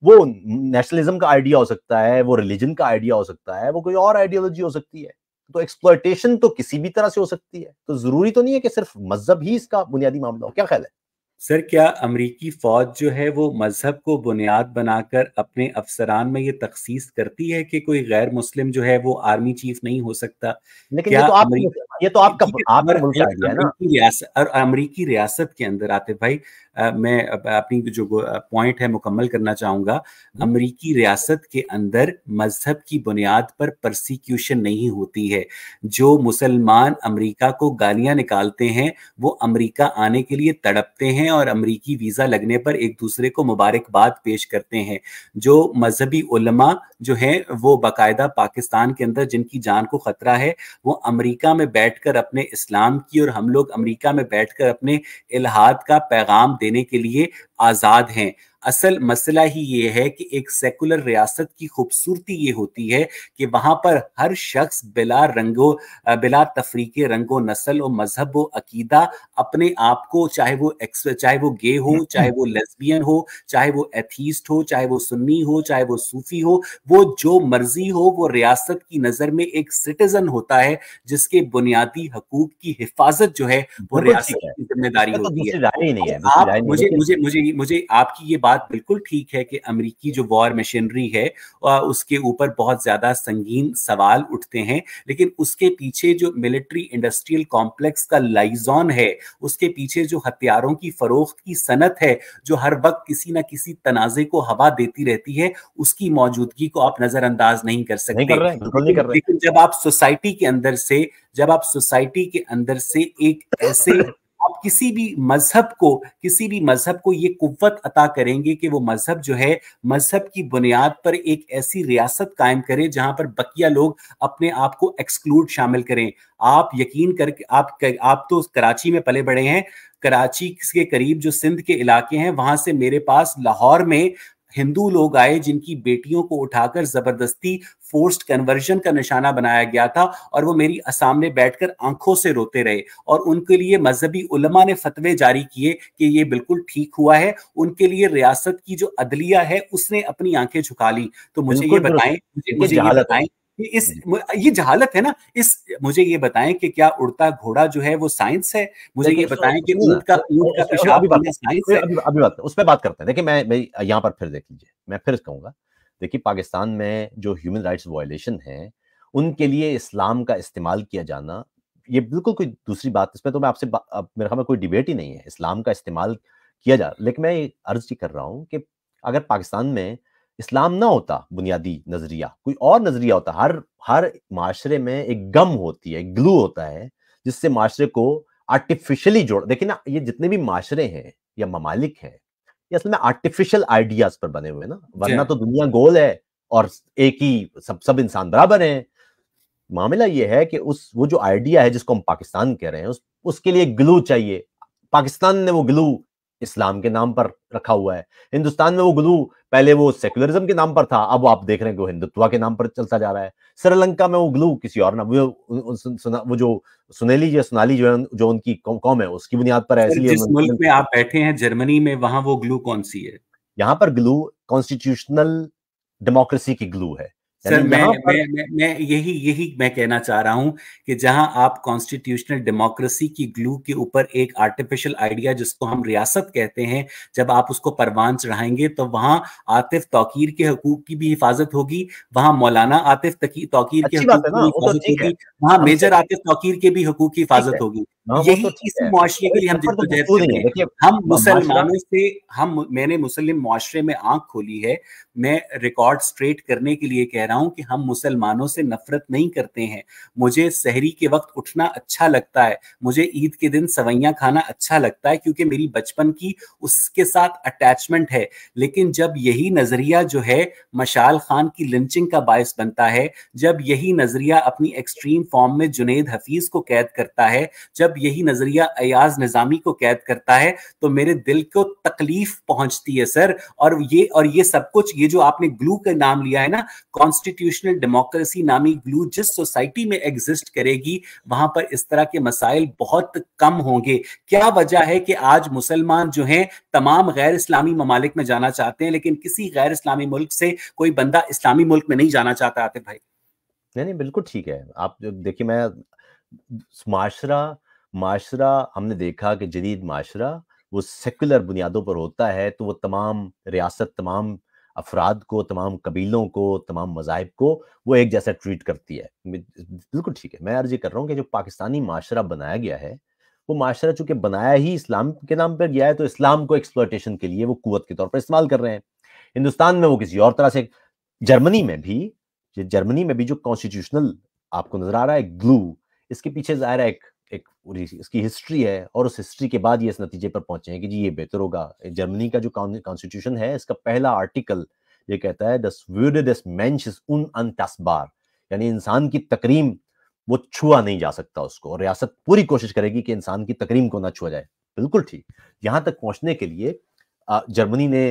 वो नेशनलिज्म का आइडिया हो सकता है वो रिलीजन का आइडिया हो सकता है वो कोई और आइडियोलॉजी हो सकती है तो एक्सप्लोइटेशन तो किसी भी तरह से हो सकती है तो जरूरी तो नहीं है कि सिर्फ मजहब ही इसका बुनियादी मामला हो क्या ख्याल है सर क्या अमरीकी फौज जो है वो मजहब को बुनियाद बनाकर अपने अफसरान में ये तखसीस करती है कि कोई गैर मुस्लिम जो है वो आर्मी चीफ नहीं हो सकता लेकिन ये तो आप ये तो आपका तो रियासत और अमरीकी रियासत के अंदर आते भाई आ, मैं अपनी जो पॉइंट है मुकम्मल करना चाहूंगा हम्म। अमरीकी रियासत के अंदर मजहब की बुनियाद पर प्रसिक्यूशन नहीं होती है जो मुसलमान अमरीका को गालियां निकालते हैं वो अमरीका आने के लिए तड़पते हैं हैं और अमरीकी वीज़ा लगने पर एक दूसरे को मुबारकबाद पेश करते हैं जो मजहबी उलमा जो है वो बाकायदा पाकिस्तान के अंदर जिनकी जान को ख़तरा है वो अमरीका में कर अपने इस्लाम की और हम लोग अमरीका में कर अपने इलाहाद का पैगाम देने के लिए आज़ाद हैं असल मसला ही ये है कि एक सेकुलर रियासत की खूबसूरती ये होती है कि वहां पर हर शख्स बिला रंगो बिला तफरी रंगो नस्ल और मजहब व अकीदा अपने आप को चाहे वो चाहे वो गे हो चाहे वो लेस्बियन हो चाहे वो एथीस्ट हो चाहे वो सुन्नी हो चाहे वो सूफी हो वो जो मर्जी हो वो रियासत की नज़र में एक सिटीजन होता है जिसके बुनियादी हकूक की हिफाजत जो है वो रियासत की जिम्मेदारी तो होती है तो मुझे मुझे मुझे लेकिन मुझे आपकी ये बात बिल्कुल ठीक है कि अमेरिकी जो वॉर मशीनरी है उसके ऊपर बहुत ज्यादा संगीन सवाल उठते हैं लेकिन उसके पीछे जो मिलिट्री इंडस्ट्रियल कॉम्प्लेक्स का लाइजॉन है उसके पीछे जो हथियारों की फरोख्त की सनत है जो हर वक्त किसी ना किसी तनाजे को हवा देती रहती है उसकी मौजूदगी को आप नजरअंदाज नहीं कर सकते नहीं कर रहे, नहीं कर रहे। लेकिन जब आप सोसाइटी के अंदर से जब आप सोसाइटी के अंदर से एक ऐसे आप किसी भी मजहब को किसी भी मजहब को ये कुत अता करेंगे कि वो मजहब जो है मजहब की बुनियाद पर एक ऐसी रियासत कायम करे जहां पर बकिया लोग अपने आप को एक्सक्लूड शामिल करें आप यकीन करके आप कर, आप तो कराची में पले बड़े हैं कराची के करीब जो सिंध के इलाके हैं वहां से मेरे पास लाहौर में हिंदू लोग आए जिनकी बेटियों को उठाकर जबरदस्ती फोर्स्ड कन्वर्जन का निशाना बनाया गया था और वो मेरी सामने बैठकर आंखों से रोते रहे और उनके लिए मजहबी उलमा ने फतवे जारी किए कि ये बिल्कुल ठीक हुआ है उनके लिए रियासत की जो अदलिया है उसने अपनी आंखें झुका ली तो मुझे ये बताएं मुझे, मुझे ये बताएं इस हम्म। ये जहालत है ना इस मुझे ये बताएं कि क्या उड़ता घोड़ा जो है वो साइंस है मुझे ये बताएं कि ऊंट का ऊंट का पेशाब साइंस है अभी अभी बात उस पर बात करते हैं देखिए मैं मैं यहाँ पर फिर देख लीजिए मैं फिर कहूंगा देखिए पाकिस्तान में जो ह्यूमन राइट्स वायोलेशन है उनके लिए इस्लाम का इस्तेमाल किया जाना ये बिल्कुल कोई दूसरी बात इसमें तो मैं आपसे मेरे ख्याल में कोई डिबेट ही नहीं है इस्लाम का इस्तेमाल किया जा लेकिन मैं अर्ज ही कर रहा हूँ कि अगर पाकिस्तान में इस्लाम ना होता बुनियादी नजरिया कोई और नजरिया होता हर हर माशरे में एक गम होती है ग्लू होता है जिससे माशरे को आर्टिफिशियली जोड़ देखिए ना ये जितने भी माशरे हैं या ममालिक हैं ये असल में आर्टिफिशियल आइडियाज पर बने हुए ना वरना तो दुनिया गोल है और एक ही सब सब इंसान बराबर है मामला ये है कि उस वो जो आइडिया है जिसको हम पाकिस्तान कह रहे हैं उस उसके लिए ग्लू चाहिए पाकिस्तान ने वो ग्लू इस्लाम के नाम पर रखा हुआ है हिंदुस्तान में वो गुलू पहले वो सेकुलरिज्म के नाम पर था अब आप देख रहे हैं कि वो हिंदुत्व के नाम पर चलता जा रहा है श्रीलंका में वो ग्लू किसी और नाम वो, वो जो सुनेली या सुनाली जो जो उनकी कौम है उसकी बुनियाद पर है इसलिए आप बैठे हैं जर्मनी में वहां वो ग्लू कौन सी है यहाँ पर ग्लू कॉन्स्टिट्यूशनल डेमोक्रेसी की ग्लू है सर मैं, पर... मैं मैं मैं यही यही मैं कहना चाह रहा हूं कि जहां आप कॉन्स्टिट्यूशनल डेमोक्रेसी की ग्लू के ऊपर एक आर्टिफिशियल आइडिया जिसको हम रियासत कहते हैं जब आप उसको परवान चढ़ाएंगे तो वहां आतिफ तौकीर के हकूक की भी हिफाजत होगी वहां मौलाना आतिफ तौकीर के हकूक की तो हिफाजत होगी वहां मेजर आतिफ तौकीर के भी हकूक की हिफाजत होगी तो यही इस मुआशरे के लिए हम जिद्दोजहद तो हैं हम मुसलमानों से हम मैंने मुस्लिम मुआरे में आंख खोली है मैं रिकॉर्ड स्ट्रेट करने के लिए कह रहा हूं कि हम मुसलमानों से नफरत नहीं करते हैं मुझे सहरी के वक्त उठना अच्छा लगता है मुझे ईद के दिन सवैया खाना अच्छा लगता है क्योंकि मेरी बचपन की उसके साथ अटैचमेंट है लेकिन जब यही नजरिया जो है मशाल खान की लिंचिंग का बायस बनता है जब यही नजरिया अपनी एक्सट्रीम फॉर्म में जुनेद हफीज को कैद करता है जब यही नजरिया अयाज निजामी को कैद करता है तो मेरे दिल को तकलीफ पहुंचती है सर और ये और ये सब कुछ ये जो आपने ग्लू का नाम लिया है ना कॉन्स्ट कॉन्स्टिट्यूशनल डेमोक्रेसी नामी ग्लू जिस सोसाइटी में एग्जिस्ट करेगी वहां पर इस तरह के मसाइल बहुत कम होंगे क्या वजह है कि आज मुसलमान जो हैं तमाम गैर इस्लामी ममालिक में जाना चाहते हैं लेकिन किसी गैर इस्लामी मुल्क से कोई बंदा इस्लामी मुल्क में नहीं जाना चाहता आते भाई नहीं नहीं बिल्कुल ठीक है आप देखिए मैं माशरा माशरा हमने देखा कि जदीद माशरा वो सेकुलर बुनियादों पर होता है तो वो तमाम रियासत तमाम अफराद को तमाम कबीलों को तमाम मजाहब को वो एक जैसा ट्रीट करती है बिल्कुल ठीक है मैं अर्ज कर रहा हूँ कि जो पाकिस्तानी माशरा बनाया गया है वो माशरा चूंकि बनाया ही इस्लाम के नाम पर गया है तो इस्लाम को एक्सप्लोटेशन के लिए वो कुत के तौर पर इस्तेमाल कर रहे हैं हिंदुस्तान में वो किसी और तरह से जर्मनी में भी जर्मनी में भी जो कॉन्स्टिट्यूशनल आपको नजर आ रहा है ग्लू इसके पीछे ज़ाहिर है एक एक इसकी हिस्ट्री है और उस हिस्ट्री के बाद ये इस नतीजे पर पहुंचे हैं कि जी ये बेहतर होगा जर्मनी का जो कॉन्स्टिट्यूशन है इसका पहला आर्टिकल ये कहता है दस व्यूड दस मेंश उन अनतस्बार यानी इंसान की तकरीम वो छुआ नहीं जा सकता उसको और रियासत पूरी कोशिश करेगी कि इंसान की तकरीम को ना छुआ जाए बिल्कुल ठीक यहाँ तक पहुँचने के लिए जर्मनी ने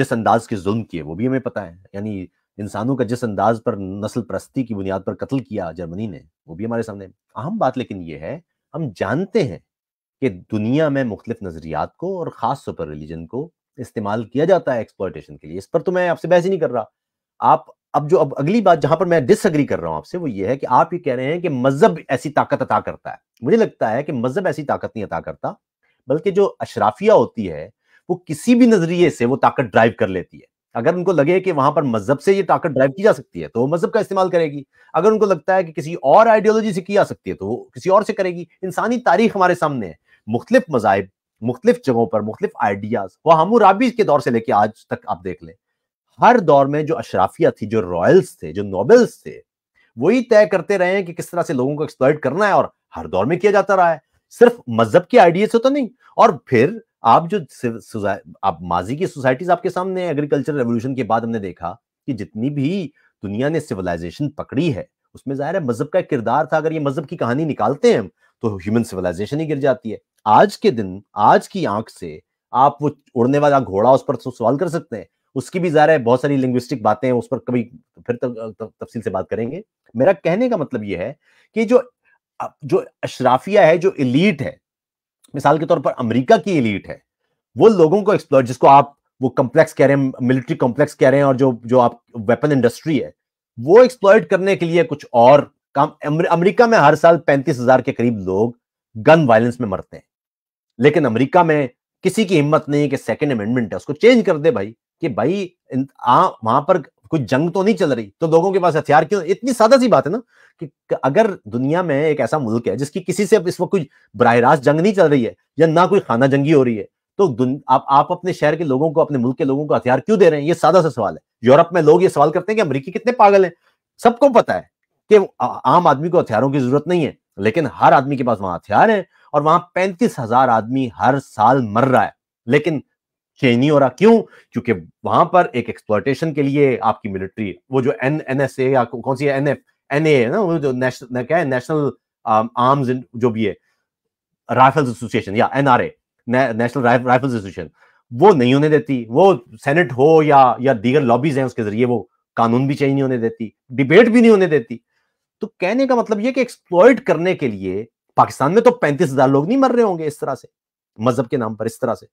जिस अंदाज के जुल्म किए वो भी हमें पता है यानी इंसानों का जिस अंदाज पर नस्ल प्रस्ती की बुनियाद पर कत्ल किया जर्मनी ने वो भी हमारे सामने अहम बात लेकिन ये है हम जानते हैं कि दुनिया में मुख्तलिफ नज़रियात को और ख़ास तौर पर रिलीजन को इस्तेमाल किया जाता है एक्सपोर्टेशन के लिए इस पर तो मैं आपसे बहस ही नहीं कर रहा आप अब जो अब अगली बात जहां पर मैं डिसअग्री कर रहा हूं आपसे वो ये है कि आप ये कह रहे हैं कि मजहब ऐसी ताकत अता करता है मुझे लगता है कि मजहब ऐसी ताकत नहीं अता करता बल्कि जो अशराफिया होती है वो किसी भी नजरिए से वो ताकत ड्राइव कर लेती है अगर उनको लगे कि वहां पर मजहब से ये ताकत ड्राइव की जा सकती है तो मजहब का इस्तेमाल करेगी अगर उनको लगता है कि किसी और आइडियोलॉजी से की जा सकती है तो किसी और से करेगी इंसानी तारीख हमारे सामने है मुख्तलिफ मजाहब मुख्तलिफ जगहों पर मुख्तलिफ आइडियाज वह हमराबी के दौर से लेके आज तक आप देख लें हर दौर में जो अशराफिया थी जो रॉयल्स थे जो नॉबल्स थे वही तय करते रहे हैं कि किस तरह से लोगों को एक्सप्लॉयट करना है और हर दौर में किया जाता रहा है सिर्फ मजहब के आइडिया से तो नहीं और फिर आप जो आप माजी की सोसाइटीज आपके सामने एग्रीकल्चर रेवोल्यूशन के बाद हमने देखा कि जितनी भी दुनिया ने सिविलाइजेशन पकड़ी है उसमें जाहिर है मजहब का किरदार था अगर ये मजहब की कहानी निकालते हैं हम तो ह्यूमन सिविलाइजेशन ही गिर जाती है आज के दिन आज की आंख से आप वो उड़ने वाला घोड़ा उस पर सवाल कर सकते हैं उसकी भी जाहिर है बहुत सारी लिंग्विस्टिक बातें हैं उस पर कभी फिर तफसील से बात करेंगे मेरा कहने का मतलब ये है कि जो जो अशराफिया है जो इलीट है मिसाल के तौर पर अमेरिका की एलिट है वो लोगों को एक्सप्लोर जिसको आप वो कॉम्प्लेक्स कह रहे हैं मिलिट्री कॉम्प्लेक्स कह रहे हैं और जो जो आप वेपन इंडस्ट्री है वो एक्सप्लॉयट करने के लिए कुछ और काम अमेरिका में हर साल पैंतीस हजार के करीब लोग गन वायलेंस में मरते हैं लेकिन अमेरिका में किसी की हिम्मत नहीं है कि सेकेंड अमेंडमेंट है उसको चेंज कर दे भाई कि भाई वहां पर कोई जंग तो नहीं चल रही तो लोगों के पास हथियार क्यों इतनी सादा सी बात है ना कि अगर दुनिया में एक ऐसा मुल्क है जिसकी किसी से इस वक्त कोई बरह रास्त जंग नहीं चल रही है या ना कोई खाना जंगी हो रही है तो आप आप अपने शहर के लोगों को अपने मुल्क के लोगों को हथियार क्यों दे रहे हैं ये सादा सा सवाल है यूरोप में लोग ये सवाल करते हैं कि अमरीकी कितने पागल हैं सबको पता है कि आम आदमी को हथियारों की जरूरत नहीं है लेकिन हर आदमी के पास वहां हथियार है और वहां पैंतीस हजार आदमी हर साल मर रहा है लेकिन चेंज नहीं हो रहा क्यों क्योंकि वहां पर एक एक्सप्लॉयटेशन के लिए आपकी मिलिट्री वो जो एन एन एस ए या कौन सी एन एफ एन ए है ना वो जो नेशनल क्या है नेशनल आर्म्स um, जो भी है राइफल्स एसोसिएशन या एनआरए नेशनल राइफल्स एसोसिएशन वो नहीं होने देती वो सेनेट हो या या दीगर लॉबीज हैं उसके जरिए वो कानून भी चेंज नहीं होने देती डिबेट भी नहीं होने देती तो कहने का मतलब ये कि एक्सप्लॉयट करने के लिए पाकिस्तान में तो पैंतीस हजार लोग नहीं मर रहे होंगे इस तरह से मजहब के नाम पर इस तरह से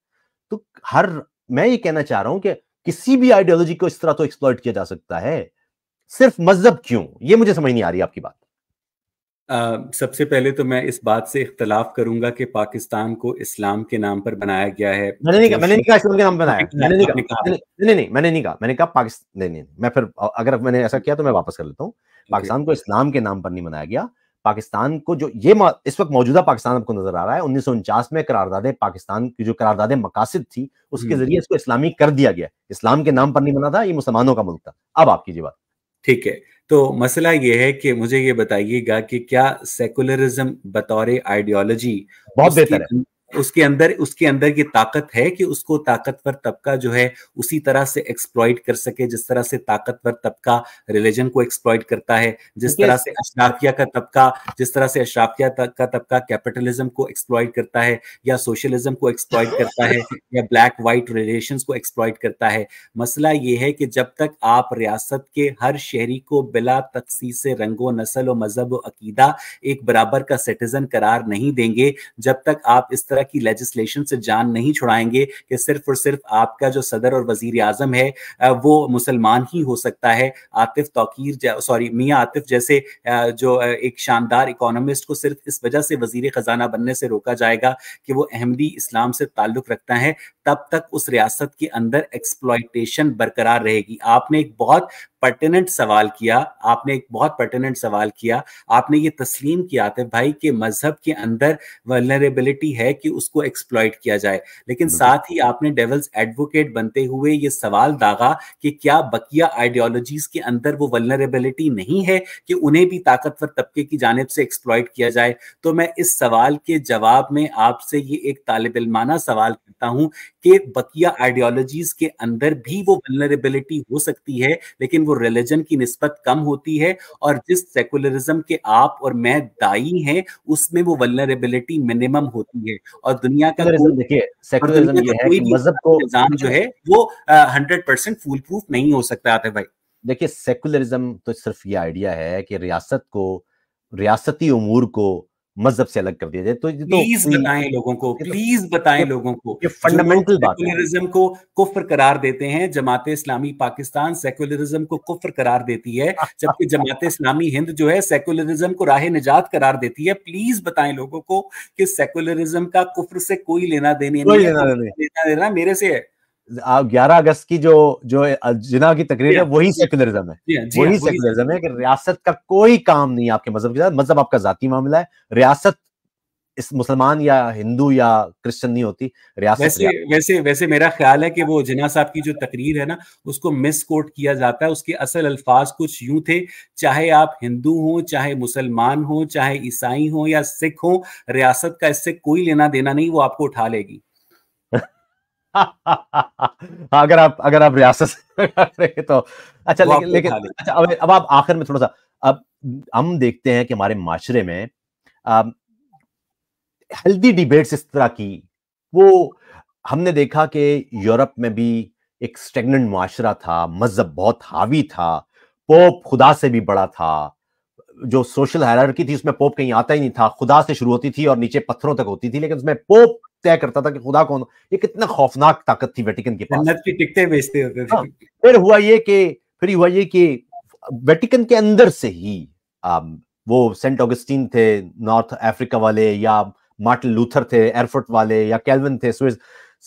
तो हर मैं ये कहना चाह रहा हूं कि किसी भी आइडियोलॉजी को इस तरह तो एक्सप्लॉइट किया जा सकता है सिर्फ मजहब क्यों ये मुझे समझ नहीं आ रही आपकी बात आ, सबसे पहले तो मैं इस बात से इख्तलाफ करूंगा कि पाकिस्तान को इस्लाम के नाम पर बनाया गया है मैंने नहीं कहा मैंने नहीं कहा इस्लाम के नाम बनाया मैंने नहीं कहा नहीं नहीं मैंने नहीं कहा मैंने कहा पाकिस्तान नहीं नहीं मैं फिर अगर मैंने ऐसा किया तो मैं वापस कर लेता हूँ पाकिस्तान को इस्लाम के नाम पर नहीं बनाया गया पाकिस्तान को जो ये इस वक्त मौजूदा पाकिस्तान आपको नजर आ रहा है उन्नीस में करारदादे पाकिस्तान की जो करारदादे मकासद थी उसके हम्म। जरिए इसको इस्लामी कर दिया गया इस्लाम के नाम पर नहीं बना था ये मुसलमानों का मुल्क था अब आप कीजिए बात ठीक है तो मसला ये है कि मुझे ये बताइएगा कि क्या सेकुलरिज्म बतौर आइडियोलॉजी बहुत बेहतर है उसके अंदर उसके अंदर की ताकत है कि उसको ताकतवर तबका जो है उसी तरह से एक्सप्लॉइट कर सके जिस तरह से ताकतवर तबका रिलीजन को एक्सप्लॉइट करता है जिस तरह से अशराफिया का तबका जिस तरह से अशराफिया का तबका कैपिटलिज्म को एक्सप्लॉइट करता है या सोशलिज्म को एक्सप्लॉइट करता है या ब्लैक वाइट रिलेशन को एक्सप्लॉइट करता है मसला ये है कि जब तक आप रियासत के हर शहरी को बिला तखसीस रंगो नस्ल और मजहब व अकीदा एक बराबर का सिटीजन करार नहीं देंगे जब तक आप इस तरह की लेजिस्लेशन से जान नहीं छुड़ाएंगे कि सिर्फ और सिर्फ आपका जो सदर और वजीर आजम है वो मुसलमान ही हो सकता है आतिफ तोकीर सॉरी मियाँ आतिफ जैसे जो एक शानदार इकोनॉमिस्ट को सिर्फ इस वजह से वजीर खजाना बनने से रोका जाएगा कि वो अहमदी इस्लाम से ताल्लुक रखता है तब तक उस रियासत के अंदर एक्सप्लॉयटेशन बरकरार रहेगी आपने एक बहुत पर्टिनेंट सवाल किया आपने एक बहुत पर्टिनेंट सवाल किया आपने ये तस्लीम किया आतिफ भाई के मजहब के अंदर वर्नरेबिलिटी है कि उसको एक्सप्लॉयट किया जाए लेकिन साथ ही आपने डेवल्स एडवोकेट बनते हुए ये सवाल दागा कि क्या बकिया आइडियोलॉजीज के अंदर वो वर्नरेबिलिटी नहीं है कि उन्हें भी ताकतवर तबके की जानब से एक्सप्लॉयट किया जाए तो मैं इस सवाल के जवाब में आपसे ये एक तालबिलमाना सवाल करता हूँ के बकिया आइडियोलॉजीज के अंदर भी वो वनरेबिलिटी हो सकती है लेकिन वो रिलीजन की नस्बत कम होती है और जिस सेकुलरिज्म के आप और मैं दाई हैं उसमें वो वनरेबिलिटी मिनिमम होती है और दुनिया का देखिए मजहब को निजाम जो है वो हंड्रेड परसेंट फूल प्रूफ नहीं हो सकता आते भाई देखिए सेकुलरिज्म तो सिर्फ ये आइडिया है कि रियासत को रियासती उमूर को मजहब से अलग कर दिया जाए तो प्लीज तो, बताएं लोगों को प्लीज तो बताएं ये, लोगों को ये फंडामेंटल बात सेकुलरिज्म को कुफर करार देते हैं जमात इस्लामी पाकिस्तान सेकुलरिज्म को कुफर करार देती है जबकि जमात इस्लामी हिंद जो है सेकुलरिज्म को राह निजात करार देती है प्लीज बताएं लोगों को कि सेकुलरिज्म का कुफर से कोई लेना देने नहीं लेना देना मेरे से है ग्यारह अगस्त की जो जो जिना की तकरीर है वही सेकुलरिज्म है वही सेकुलरिज्म है कि रियासत का कोई काम नहीं आपके मजहब के साथ मजहब आपका जाती मामला है रियासत इस मुसलमान या हिंदू या क्रिश्चियन नहीं होती रियासत वैसे रियासत। वैसे वैसे मेरा ख्याल है कि वो जिना साहब की जो तकरीर है ना उसको मिस कोट किया जाता है उसके असल अल्फाज कुछ यूं थे चाहे आप हिंदू हो चाहे मुसलमान हो चाहे ईसाई हो या सिख हो रियासत का इससे कोई लेना देना नहीं वो आपको उठा लेगी हाँ, अगर आप अगर आप रियासत से तो अच्छा लेकिन लेकिन अच्छा अब अब आप आखिर में थोड़ा सा अब हम देखते हैं कि हमारे माशरे में हेल्दी डिबेट्स इस तरह की वो हमने देखा कि यूरोप में भी एक स्टेगनेंट माशरा था मजहब बहुत हावी था पोप खुदा से भी बड़ा था जो सोशल हैरार्की थी उसमें पोप कहीं आता ही नहीं था खुदा से शुरू होती थी और नीचे पत्थरों तक होती थी लेकिन उसमें पोप तय करता था कि खुदा कौन ये कितना खौफनाक ताकत थी वेटिकन के पास की टिकटें बेचते होते थे हाँ, फिर हुआ ये कि फिर हुआ ये कि वेटिकन के अंदर से ही वो सेंट ऑगस्टीन थे नॉर्थ अफ्रीका वाले या मार्टिन लूथर थे एयरफोर्ट वाले या कैलविन थे स्विस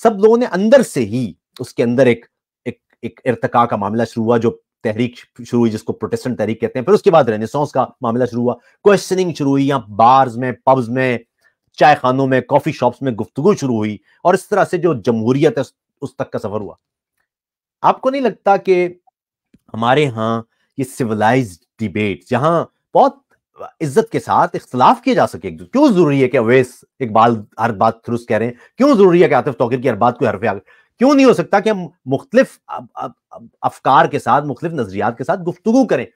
सब लोगों ने अंदर से ही उसके अंदर एक एक एक इरतका का मामला शुरू हुआ जो तहरीक शुरू हुई जिसको प्रोटेस्टेंट तहरीक कहते हैं फिर उसके बाद रेनेसॉन्स का मामला शुरू हुआ क्वेश्चनिंग शुरू हुई यहाँ बार्स में पब्स में चाय खानों में कॉफी शॉप्स में गुफ्तगु शुरू हुई और इस तरह से जो जमहूरियत है उस तक का सफर हुआ आपको नहीं लगता कि हमारे यहाँ ये सिविलाइज डिबेट जहां बहुत इज्जत के साथ इख्तलाफ किए जा सके क्यों जरूरी है कि अवेस इकबाल हर बात थ्रुस कह रहे हैं क्यों जरूरी है कि आतिफ तोकिर की हर बात कोई हरफ क्यों नहीं हो सकता कि हम मुख्तलिफ अफकार के साथ मुख्तलिफ नजरियात के साथ गुफ्तु करें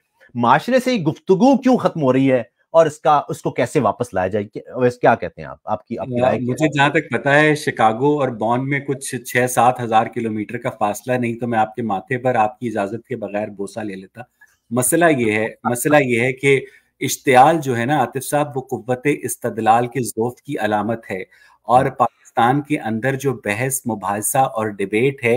माशरे से गुफ्तु क्यों खत्म हो रही है और इसका उसको कैसे वापस लाया जाए क्या कहते हैं आप आपकी आपकी राय मुझे जहाँ तक पता है शिकागो और बॉन में कुछ छह सात हजार किलोमीटर का फासला नहीं तो मैं आपके माथे पर आपकी इजाजत के बगैर बोसा ले लेता मसला ये है मसला ये है कि इश्तियाल जो है ना आतिफ साहब वो कुत इस्तदलाल के जोफ की अलामत है और पाकिस्तान हाँ। पाकिस्तान के अंदर जो बहस मुबासा और डिबेट है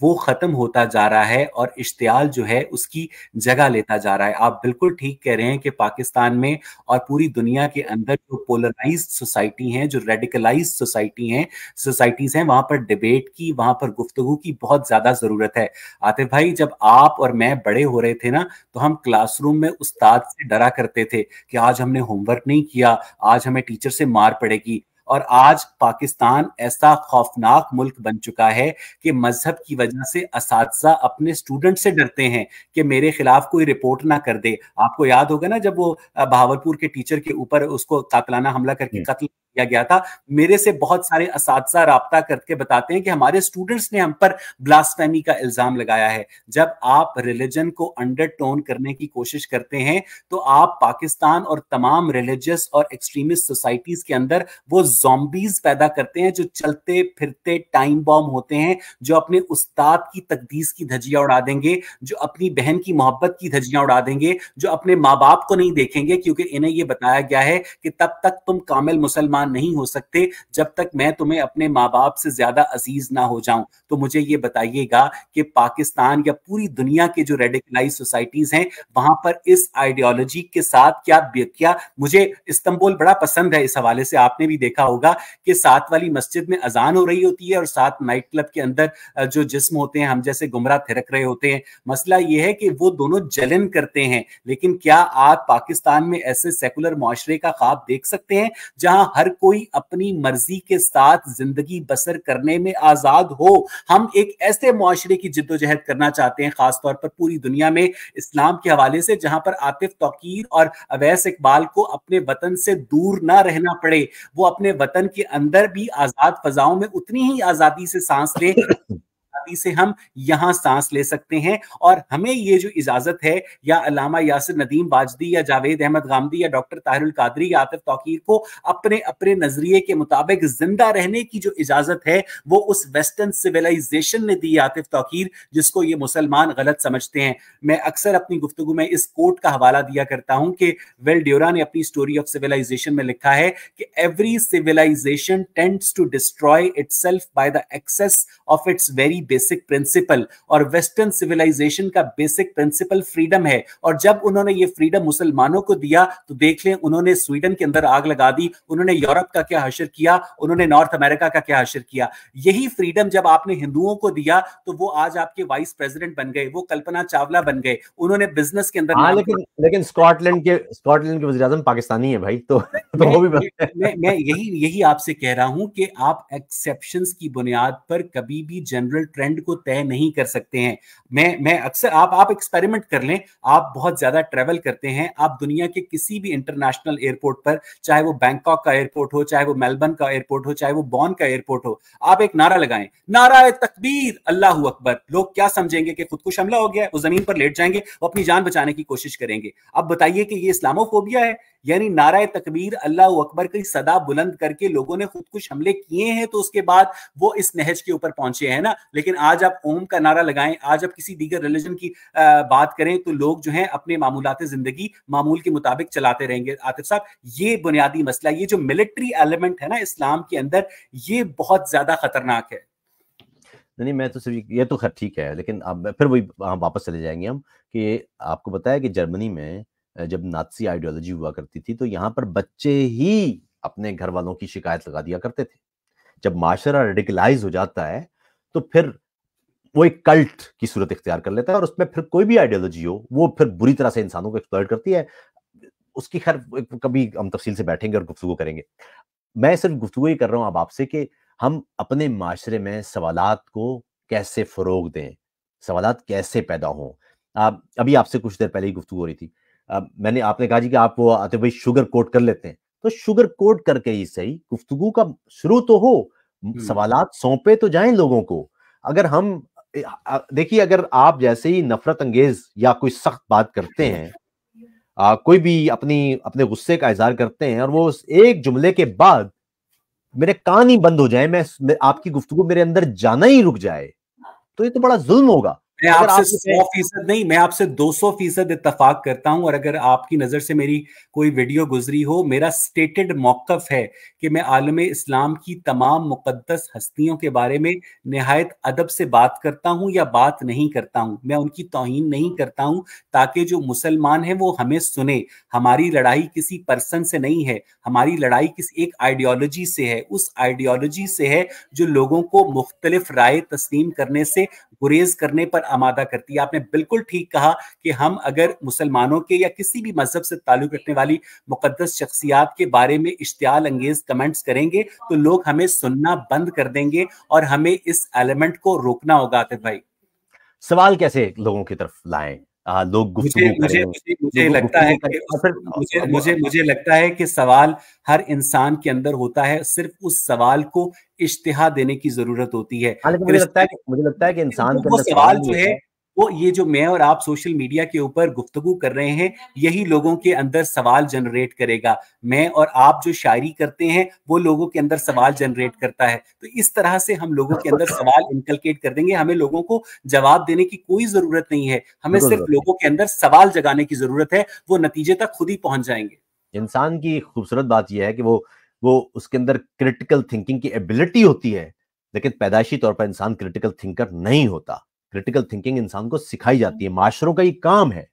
वो ख़त्म होता जा रहा है और इश्तियाल जो है उसकी जगह लेता जा रहा है आप बिल्कुल ठीक कह रहे हैं कि पाकिस्तान में और पूरी दुनिया के अंदर जो पोलराइज सोसाइटी हैं जो रेडिकलाइज सोसाइटी हैं सोसाइटीज़ हैं वहाँ पर डिबेट की वहाँ पर गुफ्तु की बहुत ज़्यादा ज़रूरत है आतिफ भाई जब आप और मैं बड़े हो रहे थे ना तो हम क्लासरूम में उस्ताद से डरा करते थे कि आज हमने होमवर्क नहीं किया आज हमें टीचर से मार पड़ेगी और आज पाकिस्तान ऐसा खौफनाक मुल्क बन चुका है कि मजहब की वजह से इस अपने स्टूडेंट से डरते हैं कि मेरे खिलाफ कोई रिपोर्ट ना कर दे आपको याद होगा ना जब वो बहावलपुर के टीचर के ऊपर उसको कातलाना हमला करके हम्म। कत्ल किया गया था मेरे से बहुत सारे इस रहा करके बताते हैं कि हमारे स्टूडेंट्स ने हम पर ब्लास्टमी का इल्जाम लगाया है जब आप रिलीजन को अंडर करने की कोशिश करते हैं तो आप पाकिस्तान और तमाम रिलीजियस और एक्सट्रीमिस्ट सोसाइटीज के अंदर वो जॉम्बीज पैदा करते हैं जो चलते फिरते टाइम बॉम्ब होते हैं जो अपने उस्ताद की तकदीस की धजिया उड़ा देंगे जो अपनी बहन की मोहब्बत की धजिया उड़ा देंगे जो अपने माँ बाप को नहीं देखेंगे क्योंकि इन्हें यह बताया गया है कि तब तक तुम कामिल मुसलमान इंसान नहीं हो सकते जब तक मैं तुम्हें अपने माँ बाप से ज्यादा अजीज ना हो जाऊं तो मुझे ये बताइएगा कि पाकिस्तान या पूरी दुनिया के जो रेडिकलाइज सोसाइटीज हैं वहां पर इस आइडियोलॉजी के साथ क्या क्या मुझे इस्तंबुल बड़ा पसंद है इस हवाले से आपने भी देखा होगा कि साथ वाली मस्जिद में अजान हो रही होती है और साथ नाइट क्लब के अंदर जो जिस्म होते हैं हम जैसे गुमराह थिरक रहे होते हैं मसला यह है कि वो दोनों जलन करते हैं लेकिन क्या आप पाकिस्तान में ऐसे सेकुलर माशरे का ख्वाब देख सकते हैं जहां हर कोई अपनी मर्जी के साथ जिंदगी बसर करने में आजाद हो हम एक ऐसे माशरे की जिद्दोजहद करना चाहते हैं खासतौर पर पूरी दुनिया में इस्लाम के हवाले से जहां पर आतिफ तोकीर और अवैस इकबाल को अपने वतन से दूर ना रहना पड़े वो अपने वतन के अंदर भी आजाद फजाओं में उतनी ही आजादी से सांस लें छाती से हम यहां सांस ले सकते हैं और हमें ये जो इजाजत है या अलामा यासिर नदीम बाजदी या जावेद अहमद गामदी या डॉक्टर ताहरुल कादरी या आतिफ तोकीर को अपने अपने नजरिए के मुताबिक जिंदा रहने की जो इजाजत है वो उस वेस्टर्न सिविलाइजेशन ने दी आतिफ तोकीर जिसको ये मुसलमान गलत समझते हैं मैं अक्सर अपनी गुफ्तु में इस कोर्ट का हवाला दिया करता हूं कि वेल ड्योरा ने अपनी स्टोरी ऑफ सिविलाइजेशन में लिखा है कि every civilisation tends to destroy itself by the excess of its very basic principle और वेस्टर्न सिविलाइजेशन का बेसिक प्रिंसिपल फ्रीडम है और जब उन्होंने ये फ्रीडम मुसलमानों को दिया तो देख लें उन्होंने स्वीडन के अंदर आग लगा दी उन्होंने यूरोप का क्या हशर किया उन्होंने नॉर्थ अमेरिका का क्या हशर किया यही फ्रीडम जब आपने हिंदुओं को दिया तो वो आज आपके वाइस प्रेसिडेंट बन गए वो कल्पना चावला बन गए उन्होंने बिजनेस के अंदर हाँ, लेकिन लेकिन स्कॉटलैंड के स्कॉटलैंड के वजीराजम पाकिस्तानी है भाई तो, तो वो भी मैं, मैं, मैं यही यही आपसे कह रहा हूं कि आप एक्सेप्शन की बुनियाद पर कभी भी जनरल ट्रेंड ट्रेंड को तय नहीं कर सकते हैं मैं मैं अक्सर आप आप एक्सपेरिमेंट कर लें आप बहुत ज्यादा ट्रेवल करते हैं आप दुनिया के किसी भी इंटरनेशनल एयरपोर्ट पर चाहे वो बैंकॉक का एयरपोर्ट हो चाहे वो मेलबर्न का एयरपोर्ट हो चाहे वो बॉन का एयरपोर्ट हो आप एक नारा लगाएं नारा तकबीर अल्लाह अकबर लोग क्या समझेंगे कि खुदकुश हमला हो गया वो जमीन पर लेट जाएंगे वो अपनी जान बचाने की कोशिश करेंगे अब बताइए कि ये इस्लामोफोबिया है यानी नाराय तकबीर अल्लाह अकबर की सदा बुलंद करके लोगों ने खुद कुछ हमले किए हैं तो उसके बाद वो इस नहज के ऊपर पहुंचे हैं ना लेकिन आज आप ओम का नारा लगाएं आज आप किसी दीगर रिलीजन की आ, बात करें तो लोग जो है अपने मामूलत जिंदगी मामूल के मुताबिक चलाते रहेंगे आतिफ साहब ये बुनियादी मसला ये जो मिलिट्री एलिमेंट है ना इस्लाम के अंदर ये बहुत ज्यादा खतरनाक है नहीं मैं तो सिर्फ ये तो खैर ठीक है लेकिन अब फिर वही हाँ, वापस चले जाएंगे हम कि आपको बताया कि जर्मनी में जब नाथसी आइडियोलॉजी हुआ करती थी तो यहाँ पर बच्चे ही अपने घर वालों की शिकायत लगा दिया करते थे जब माशरा रेडिकलाइज हो जाता है तो फिर वो एक कल्ट की सूरत इख्तियार कर लेता है और उसमें फिर कोई भी आइडियोलॉजी हो वो फिर बुरी तरह से इंसानों को एक्सप्लॉयट करती है उसकी खैर कभी हम तफसील से बैठेंगे और गुफ्तु करेंगे मैं सिर्फ गुफ्तु ही कर रहा हूँ अब आपसे कि हम अपने माशरे में सवालत को कैसे फ़रोग दें सवालत कैसे पैदा हों अभी आपसे कुछ देर पहले ही गुफ्तु हो रही थी मैंने आपने कहा जी कि आप वो आते भाई शुगर कोट कर लेते हैं तो शुगर कोट करके ही सही गुफ्तगु का शुरू तो हो सवाल सौंपे तो जाए लोगों को अगर हम देखिए अगर आप जैसे ही नफरत अंगेज या कोई सख्त बात करते हैं आ, कोई भी अपनी अपने गुस्से का इजहार करते हैं और वो उस एक जुमले के बाद मेरे कान ही बंद हो जाए मैं, मैं आपकी गुफ्तगु मेरे अंदर जाना ही रुक जाए तो ये तो बड़ा जुल्म होगा मैं आपसे सौ फीसद नहीं मैं आपसे दो सौ फीसद इतफाक करता हूं और अगर आपकी नजर से मेरी कोई वीडियो गुजरी हो मेरा स्टेटेड मौकफ है कि मैं आलम इस्लाम की तमाम मुकदस हस्तियों के बारे में नहायत अदब से बात करता हूं या बात नहीं करता हूं मैं उनकी तोहन नहीं करता हूं ताकि जो मुसलमान है वो हमें सुने हमारी लड़ाई किसी पर्सन से नहीं है हमारी लड़ाई किसी एक आइडियोलॉजी से है उस आइडियोलॉजी से है जो लोगों को मुख्तलिफ राय तस्लीम करने से गुरेज करने पर आमादा करती है आपने बिल्कुल ठीक कहा कि हम अगर मुसलमानों के या किसी भी मजहब से ताल्लुक रखने वाली मुकदस शख्सियात के बारे में इश्तियाल अंगेज कमेंट्स करेंगे तो लोग हमें सुनना बंद कर देंगे और हमें इस एलिमेंट को रोकना होगा आतिफ भाई सवाल कैसे लोगों की तरफ लाएं आ, हाँ, लोग मुझे, मुझे, मुझे लगता है कि मुझे मुझे मुझे लगता है कि सवाल हर इंसान के अंदर होता है सिर्फ उस सवाल को इश्तिहा देने की जरूरत होती है हाँ, मुझे लगता है मुझे लगता है कि इंसान वो सवाल जो है वो ये जो मैं और आप सोशल मीडिया के ऊपर गुफ्तगु कर रहे हैं यही लोगों के अंदर सवाल जनरेट करेगा मैं और आप जो शायरी करते हैं वो लोगों के अंदर सवाल जनरेट करता है तो इस तरह से हम लोगों के अंदर सवाल इंकलकेट कर देंगे हमें लोगों को जवाब देने की कोई जरूरत नहीं है हमें सिर्फ लोगों के अंदर सवाल जगाने की जरूरत है वो नतीजे तक खुद ही पहुंच जाएंगे इंसान की खूबसूरत बात यह है कि वो वो उसके अंदर क्रिटिकल थिंकिंग की एबिलिटी होती है लेकिन पैदाशी तौर पर इंसान क्रिटिकल थिंकर नहीं होता क्रिटिकल थिंकिंग इंसान को सिखाई जाती है हम्म। माशरों का ये काम है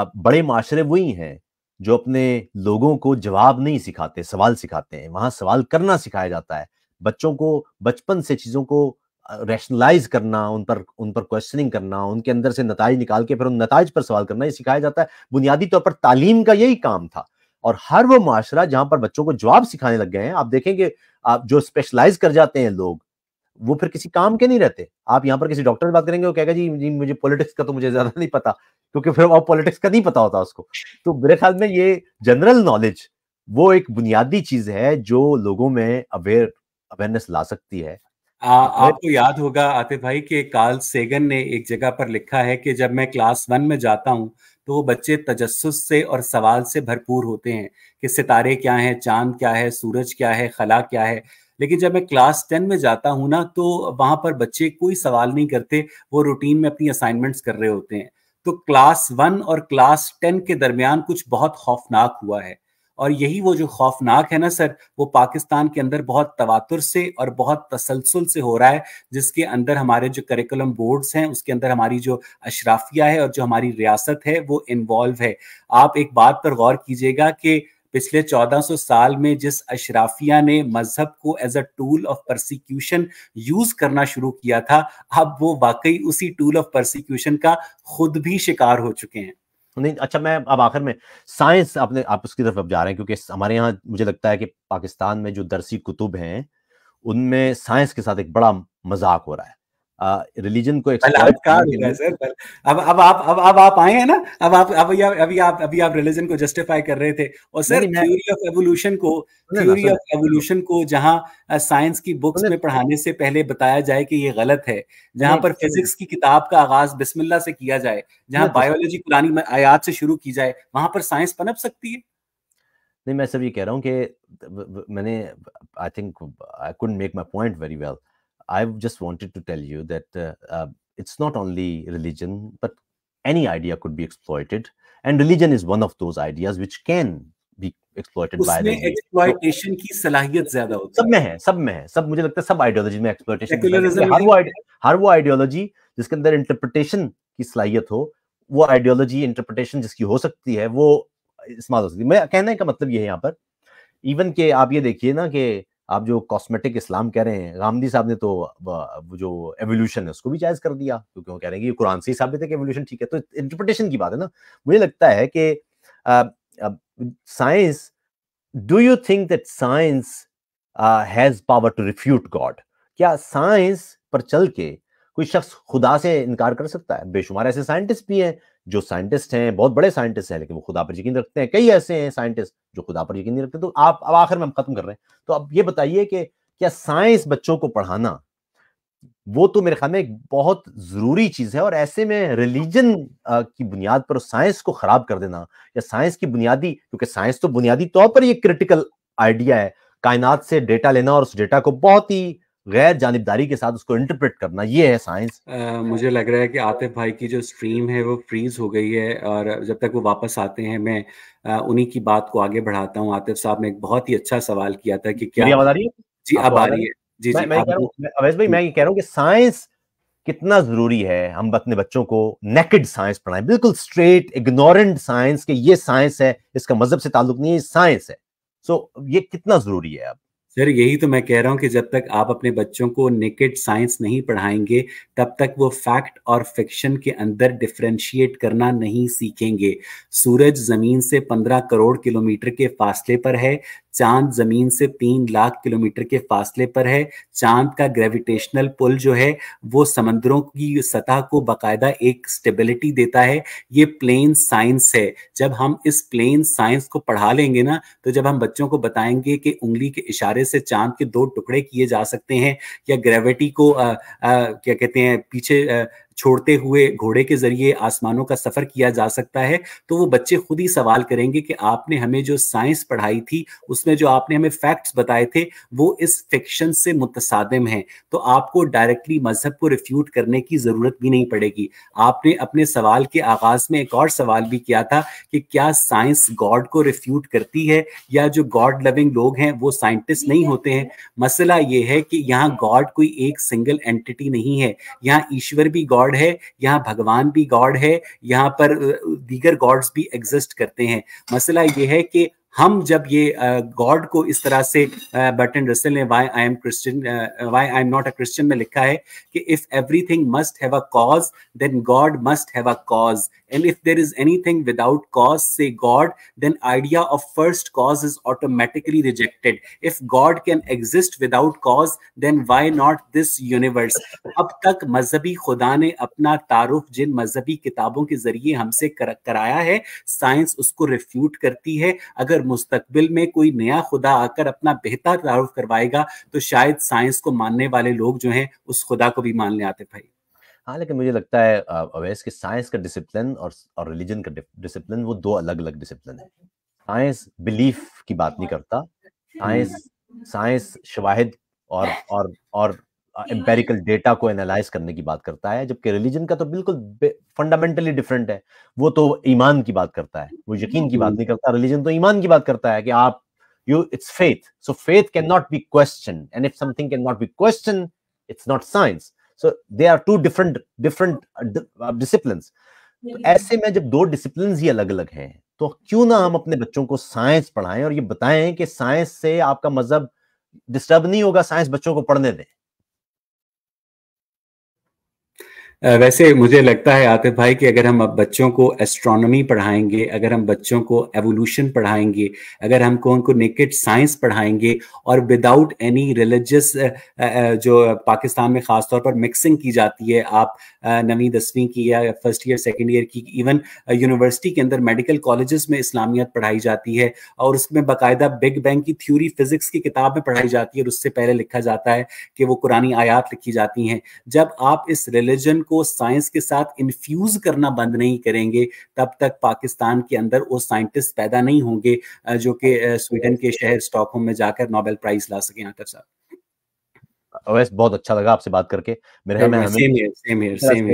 आप बड़े माशरे वही हैं जो अपने लोगों को जवाब नहीं सिखाते सवाल सिखाते हैं वहां सवाल करना सिखाया जाता है बच्चों को बचपन से चीजों को रैशनलाइज करना उन पर उन पर क्वेश्चनिंग करना उनके अंदर से नतज निकाल के फिर उन नतज पर सवाल करना ये सिखाया जाता है बुनियादी तौर पर तालीम का यही काम था और हर वो माशरा जहां पर बच्चों को जवाब सिखाने लग गए हैं आप देखेंगे आप जो स्पेशलाइज कर जाते हैं लोग वो फिर किसी काम के नहीं रहते आप यहाँ पर किसी डॉक्टर से बात करेंगे वो कहेगा जी जी मुझे पॉलिटिक्स का तो मुझे ज्यादा नहीं पता क्योंकि फिर वो पॉलिटिक्स का नहीं पता होता उसको तो मेरे ख्याल में ये जनरल नॉलेज वो एक बुनियादी चीज है जो लोगों में अवेयर अवेयरनेस ला सकती है आ, आपको याद होगा आतिफ भाई के कार्ल सेगन ने एक जगह पर लिखा है कि जब मैं क्लास वन में जाता हूँ तो वो बच्चे तजस्स से और सवाल से भरपूर होते हैं कि सितारे क्या हैं चांद क्या है सूरज क्या है खला क्या है लेकिन जब मैं क्लास टेन में जाता हूँ ना तो वहां पर बच्चे कोई सवाल नहीं करते वो रूटीन में अपनी असाइनमेंट्स कर रहे होते हैं तो क्लास वन और क्लास टेन के दरमियान कुछ बहुत खौफनाक हुआ है और यही वो जो खौफनाक है ना सर वो पाकिस्तान के अंदर बहुत तवातुर से और बहुत तसलसल से हो रहा है जिसके अंदर हमारे जो करिकुलम बोर्ड्स हैं उसके अंदर हमारी जो अशराफिया है और जो हमारी रियासत है वो इन्वॉल्व है आप एक बात पर गौर कीजिएगा कि पिछले 1400 साल में जिस अशराफिया ने मजहब को as a tool of prosecution use करना शुरू किया था अब वो वाकई उसी टूल ऑफ प्रोसिक्यूशन का खुद भी शिकार हो चुके हैं नहीं अच्छा मैं अब आखिर में साइंस आपने आप उसकी तरफ अब जा रहे हैं क्योंकि हमारे यहाँ मुझे लगता है कि पाकिस्तान में जो दरसी कुतुब हैं उनमें साइंस के साथ एक बड़ा मजाक हो रहा है रिलीजन को अब अब आप अब अब आप आए हैं ना अब आप अभी आप अभी आप अभी आप रिलीजन को जस्टिफाई कर रहे थे और सर थ्योरी ऑफ एवोल्यूशन को थ्योरी ऑफ एवोल्यूशन को जहां साइंस की बुक्स में पढ़ाने से पहले बताया जाए कि ये गलत है जहां पर फिजिक्स की किताब का आगाज बिस्मिल्ला से किया जाए जहां बायोलॉजी तो पुरानी आयात से शुरू की जाए वहां पर साइंस पनप सकती है नहीं मैं सब ये कह रहा हूँ कि मैंने I think I could make my point very well I have just wanted to tell you that uh, uh, it's not only religion, but any idea could be exploited. And religion is one of those ideas which can be exploited by the exploitation so, ki salahiyat zyada hota sab mein hai sab mein hai sab mujhe lagta ideology mein exploitation har wo har wo ideology jiske andar interpretation ki salahiyat ho wo ideology interpretation jiski ho sakti hai wo istemal ho sakti hai main kehne ka matlab even ke aap ye dekhiye na ke आप जो cosmetic इस्लाम कह रहे हैं गांधी साहब ने तो जो evolution है उसको भी जायज़ कर दिया क्योंकि वो कह रहे हैं कि कुरान से ही साबित है कि एवोल्यूशन ठीक है तो इंटरप्रिटेशन की बात है ना मुझे लगता है कि science do you think that science has power to refute God क्या साइंस पर चल के कोई शख्स खुदा से इनकार कर सकता है बेशुमार ऐसे साइंटिस्ट भी हैं जो साइंटिस्ट हैं बहुत बड़े साइंटिस्ट हैं लेकिन वो खुदा पर यकीन रखते हैं कई ऐसे हैं साइंटिस्ट जो खुदा पर यकीन नहीं रखते तो आप अब आखिर में हम खत्म कर रहे हैं तो अब ये बताइए कि क्या साइंस बच्चों को पढ़ाना वो तो मेरे ख्याल में एक बहुत जरूरी चीज है और ऐसे में रिलीजन की बुनियाद पर साइंस को खराब कर देना या साइंस की बुनियादी क्योंकि साइंस तो बुनियादी तौर पर ये क्रिटिकल आइडिया है कायनात से डेटा लेना और उस डेटा को बहुत ही गैर जानबदारी के साथ उसको इंटरप्रेट करना ये है साइंस मुझे लग रहा है कि आतिफ भाई की जो स्ट्रीम है वो फ्रीज हो गई है और जब तक वो वापस आते हैं मैं उन्हीं की बात को आगे बढ़ाता हूँ आतिफ साहब ने एक बहुत ही अच्छा सवाल किया था कि क्या आवाज आ रही है जी अब आ रही है जी जी मैं भाई मैं कह रहा हूँ कि साइंस कितना जरूरी है हम अपने बच्चों को नेकेड साइंस पढ़ाएं बिल्कुल स्ट्रेट इग्नोरेंट साइंस के ये साइंस है इसका मजहब से ताल्लुक नहीं है साइंस है सो so, ये कितना जरूरी है अब सर यही तो मैं कह रहा हूँ कि जब तक आप अपने बच्चों को निकेट साइंस नहीं पढ़ाएंगे तब तक वो फैक्ट और फिक्शन के अंदर डिफ्रेंशिएट करना नहीं सीखेंगे सूरज जमीन से पंद्रह करोड़ किलोमीटर के फासले पर है चांद जमीन से तीन लाख किलोमीटर के फासले पर है चांद का ग्रेविटेशनल पुल जो है वो समंदरों की सतह को बकायदा एक स्टेबिलिटी देता है ये प्लेन साइंस है जब हम इस प्लेन साइंस को पढ़ा लेंगे ना तो जब हम बच्चों को बताएंगे कि उंगली के इशारे तारे से चांद के दो टुकड़े किए जा सकते हैं या ग्रेविटी को आ, आ, क्या कहते हैं पीछे छोड़ते हुए घोड़े के जरिए आसमानों का सफर किया जा सकता है तो वो बच्चे खुद ही सवाल करेंगे कि आपने हमें जो साइंस पढ़ाई थी उसमें जो आपने हमें फैक्ट्स बताए थे वो इस फिक्शन से मुतसादम है तो आपको डायरेक्टली मजहब को रिफ्यूट करने की जरूरत भी नहीं पड़ेगी आपने अपने सवाल के आगाज में एक और सवाल भी किया था कि क्या साइंस गॉड को रिफ्यूट करती है या जो गॉड लविंग लोग हैं वो साइंटिस्ट नहीं होते हैं मसला ये है कि यहाँ गॉड कोई एक सिंगल एंटिटी नहीं है यहाँ ईश्वर भी गॉड गॉड है यहाँ भगवान भी गॉड है यहाँ पर दीगर गॉड्स भी एग्जिस्ट करते हैं मसला ये है कि हम जब ये गॉड को इस तरह से बर्टन रसेल ने why I am Christian why I am not a Christian में लिखा है कि if everything must have a cause then God must have a cause and if there is anything without cause से God then idea of first cause is automatically rejected if God can exist without cause then why not this universe अब तक मजहबी खुदा ने अपना तारुफ जिन मजहबी किताबों के जरिए हमसे कराया है साइंस उसको रिफ्यूट करती है अगर अगर मुस्तकबिल में कोई नया खुदा आकर अपना बेहतर तारुफ करवाएगा तो शायद साइंस को मानने वाले लोग जो हैं उस खुदा को भी मानने आते भाई हाँ लेकिन मुझे लगता है अवैस के साइंस का डिसिप्लिन और और रिलीजन का डिसिप्लिन वो दो अलग अलग डिसिप्लिन है साइंस बिलीफ की बात नहीं करता साइंस साइंस शवाहिद और और और एम्पेरिकल डेटा को एनालाइज करने की बात करता है जबकि रिलीजन का तो बिल्कुल फंडामेंटली डिफरेंट है वो तो ईमान की बात करता है वो यकीन की बात नहीं करता रिलीजन तो ईमान की बात करता है कि आप you it's faith so faith can not be question and if something can not be question it's not science so they are two different different discipline ऐसे में जब दो डिसिप्लिन ही अलग अलग हैं तो क्यों ना हम अपने बच्चों को साइंस पढ़ाएं और ये बताएं कि साइंस से आपका मजहब डिस्टर्ब नहीं होगा साइंस बच्चों को पढ़ने दें वैसे मुझे लगता है आतिफ भाई कि अगर हम अब बच्चों को एस्ट्रोनॉमी पढ़ाएंगे अगर हम बच्चों को एवोल्यूशन पढ़ाएंगे अगर हमको उनको नेकेड साइंस पढ़ाएंगे और विदाउट एनी रिलीजियस जो पाकिस्तान में ख़ास तौर पर मिक्सिंग की जाती है आप नवी दसवीं की या फर्स्ट ईयर सेकेंड ईयर की इवन यूनिवर्सिटी के अंदर मेडिकल कॉलेज में इस्लामियत पढ़ाई जाती है और उसमें बाकायदा बिग बैंग की थ्योरी फिजिक्स की किताब में पढ़ाई जाती है और उससे पहले लिखा जाता है कि वो कुरानी आयात लिखी जाती हैं जब आप इस रिलीजन को को साइंस के साथ इन्फ्यूज करना बंद नहीं करेंगे तब तक पाकिस्तान के अंदर वो साइंटिस्ट पैदा नहीं होंगे जो कि स्वीडन के शहर स्टॉकहोम में जाकर नोबेल प्राइज ला सके आतिफ साहब बहुत अच्छा लगा आपसे बात करके मेरे सेम सेम सेम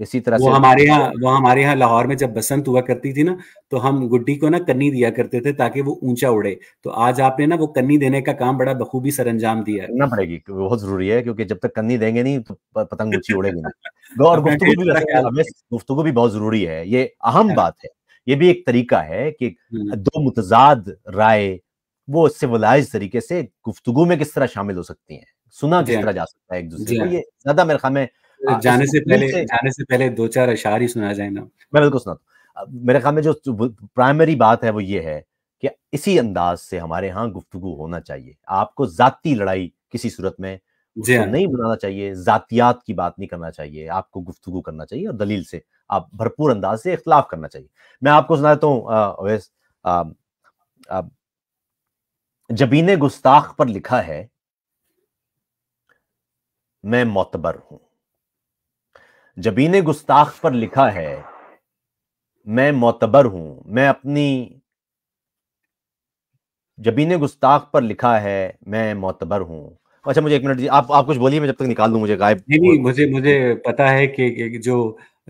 इसी तरह वो से हमारे यहाँ वो हमारे यहाँ लाहौर में जब बसंत हुआ करती थी ना तो हम गुड्डी को ना कन्नी दिया करते थे ताकि वो ऊंचा उड़े तो आज आपने ना वो कन्नी देने का काम बड़ा बखूबी सर अंजाम दिया है ना पड़ेगी बहुत जरूरी है क्योंकि जब तक कन्नी देंगे नहीं तो पतंग ऊंची उड़ेगी ना और गुफ्तु भी बहुत जरूरी है ये अहम हाँ। बात है ये भी एक तरीका है कि हम्म। दो मुतजाद राय वो सिविलाइज तरीके से गुफ्तगु में किस तरह शामिल हो सकती हैं सुना किस तरह जा सकता है एक दूसरे को ये ज्यादा मेरे ख्याल में हाँ, जाने से पहले जाने से पहले दो चार अशार ही सुना जाए ना मैं बिल्कुल सुनाता मेरे ख्याल में जो प्राइमरी बात है वो ये है कि इसी अंदाज से हमारे यहाँ गुफ्तगु होना चाहिए आपको जाती लड़ाई किसी सूरत में हाँ। नहीं बनाना चाहिए जातियात की बात नहीं करना चाहिए आपको गुफ्तगु करना चाहिए और दलील से आप भरपूर अंदाज से इख्तलाफ करना चाहिए मैं आपको सुना देता हूँ जबीन गुस्ताख पर लिखा है मैं मोतबर हूं जबीन गुस्ताख पर लिखा है मैं मोतबर हूं मैं अपनी जबीन गुस्ताख पर लिखा है मैं मोतबर हूं अच्छा मुझे एक मिनट आप आप कुछ बोलिए मैं जब तक निकाल दूं मुझे गायब नहीं नहीं मुझे मुझे पता है कि जो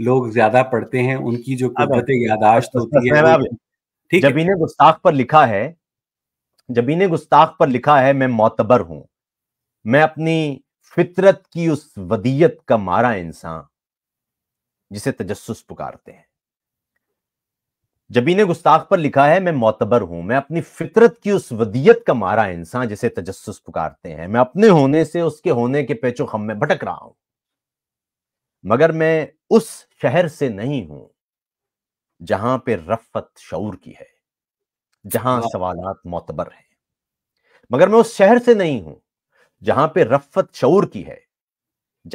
लोग ज्यादा पढ़ते हैं उनकी जो कुत यादाश्त अच्छा, होती है ठीक जबीन गुस्ताख पर लिखा है जबीन गुस्ताख पर लिखा है मैं मोतबर हूँ मैं अपनी फितरत की उस वदियत का मारा इंसान जिसे तजस्स पुकारते हैं ने गुस्ताख पर लिखा है मैं मोतबर हूं मैं अपनी फितरत की उस वदियत का मारा इंसान जिसे तजस्स पुकारते हैं मैं अपने होने से उसके होने के पेचो खम में भटक रहा हूं मगर मैं उस शहर से नहीं हूं जहां पे रफत शौर की है जहां सवालात मोतबर हैं मगर मैं उस शहर से नहीं हूं जहां पे रफत शूर की है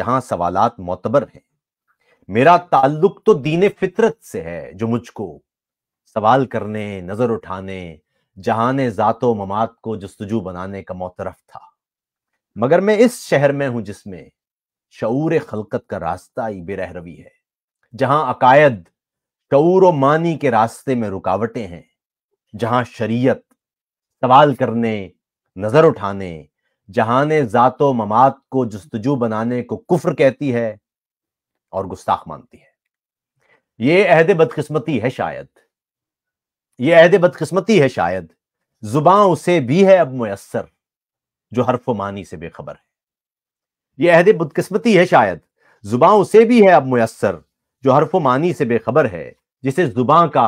जहां सवालात मोतबर हैं मेरा ताल्लुक तो दीन फितरत से है जो मुझको सवाल करने नजर उठाने जहाने जातो ममात को जस्तजू बनाने का मोतरफ था मगर मैं इस शहर में हूं जिसमें शूर खलकत का रास्ता ही बेरहरवी है जहां अकायद शूर मानी के रास्ते में रुकावटें हैं जहां शरीयत सवाल करने नजर उठाने जहाने जातो ममात को जस्तजू बनाने को कुफ्र कहती है और गुस्ताख मानती है ये अहद बदकिस्मती है शायद ये अहद बदकिस्मती है शायद जुबां उसे भी है अब मैसर जो हरफ मानी से बेखबर है ये अहद बदकिस्मती है शायद जुबां उसे भी है अब मैसर जो हरफ मानी से बेखबर है जिसे जुबां का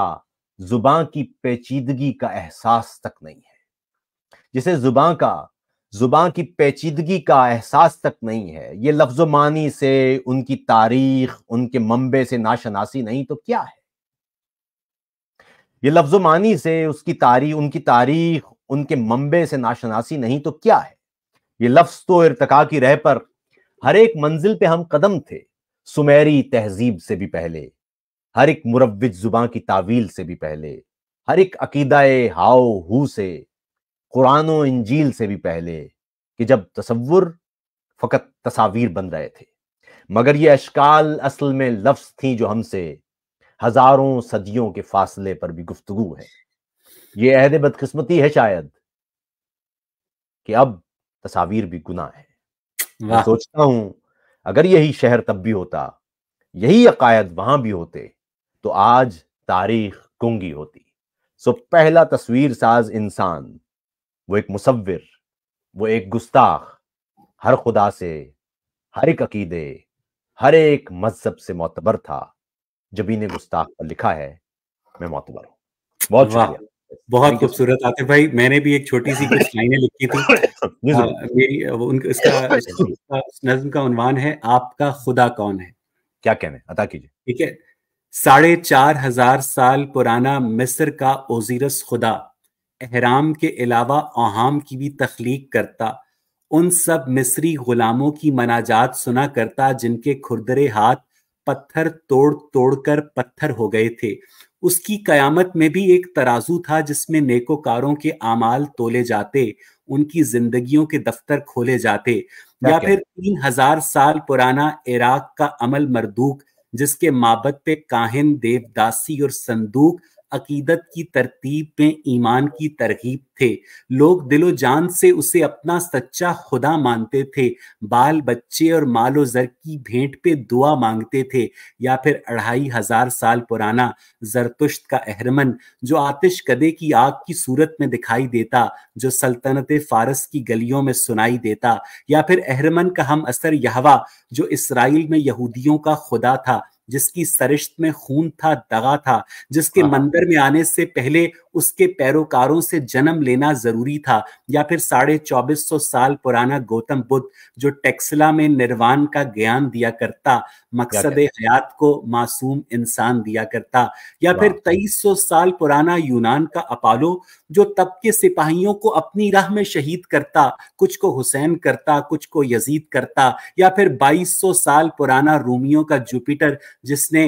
जुबां की पेचीदगी का एहसास तक नहीं है जिसे जुबां का जुबान की पेचीदगी का एहसास तक नहीं है ये लफ्ज मानी से उनकी तारीख उनके मंबे से नाशनासी नहीं तो क्या है ये लफ्ज मानी से उसकी तारीख उनकी तारीख उनके मंबे से नाशनासी नहीं तो क्या है ये लफ्ज तो इरतका की रह पर हर एक मंजिल पे हम कदम थे सुमेरी तहजीब से भी पहले हर एक मुरवज जुबान की तावील से भी पहले हर एक अकीदाए हाओ हु से कुरान और इंजील से भी पहले कि जब तस्वुर फ़कत तस्वीर बन रहे थे मगर ये अशकाल असल में लफ्ज थी जो हमसे हजारों सदियों के फासले पर भी गुफ्तगु है ये अहद बदकस्मती है शायद कि अब तस्वीर भी गुना है मैं सोचता हूं अगर यही शहर तब भी होता यही अकायद वहां भी होते तो आज तारीख कुंगी होती सो पहला तस्वीर साज इंसान वो एक मुसविर वो एक गुस्ताख हर खुदा से हर एक अकीदे हर एक मजहब से मोतबर था जबी ने गुस्ताख पर लिखा है मैं मोतबर हूँ बहुत शुक्रिया बहुत खूबसूरत आते भाई मैंने भी एक छोटी सी कुछ लाइनें लिखी थी मेरी इसका, इसका नज्म का उन्वान है आपका खुदा कौन है क्या कहने अदा कीजिए ठीक है साढ़े चार हजार साल पुराना मिस्र का ओजीरस खुदा अहराम के अलावा अहाम की भी तख्लीक करता उन सब मिस्री गुलामों की मनाजात सुना करता जिनके खुरदरे हाथ पत्थर तोड़ तोड़ कर पत्थर हो गए थे उसकी कयामत में भी एक तराजू था जिसमें नेकोकारों के आमाल तोले जाते उनकी जिंदगियों के दफ्तर खोले जाते या फिर तीन हजार साल पुराना इराक का अमल मरदूक जिसके माबत पे काहिन देवदासी और संदूक अकीदत की तरतीब में ईमान की तरकीब थे लोग दिलो जान से उसे अपना सच्चा खुदा मानते थे बाल बच्चे और मालो जर की भेंट पे दुआ मांगते थे या फिर अढ़ाई हजार साल पुराना जरतुश्त का अहरमन जो आतिश कदे की आग की सूरत में दिखाई देता जो सल्तनत फारस की गलियों में सुनाई देता या फिर अहरमन का हम असर यहावा जो इसराइल में यहूदियों का खुदा था जिसकी सरिश्त में खून था दगा था जिसके हाँ। मंदिर में आने से पहले उसके पैरोकारों से जन्म लेना जरूरी था या फिर साढ़े चौबीस सौ साल पुराना गौतम बुद्ध जो टेक्सला में निर्वाण का ज्ञान दिया करता मकसद हयात को मासूम इंसान दिया करता या फिर तेईस सौ साल पुराना यूनान का अपालो जो तब के सिपाहियों को अपनी राह में शहीद करता कुछ को हुसैन करता कुछ को यजीद करता या फिर 2200 साल पुराना रूमियों का जुपिटर जिसने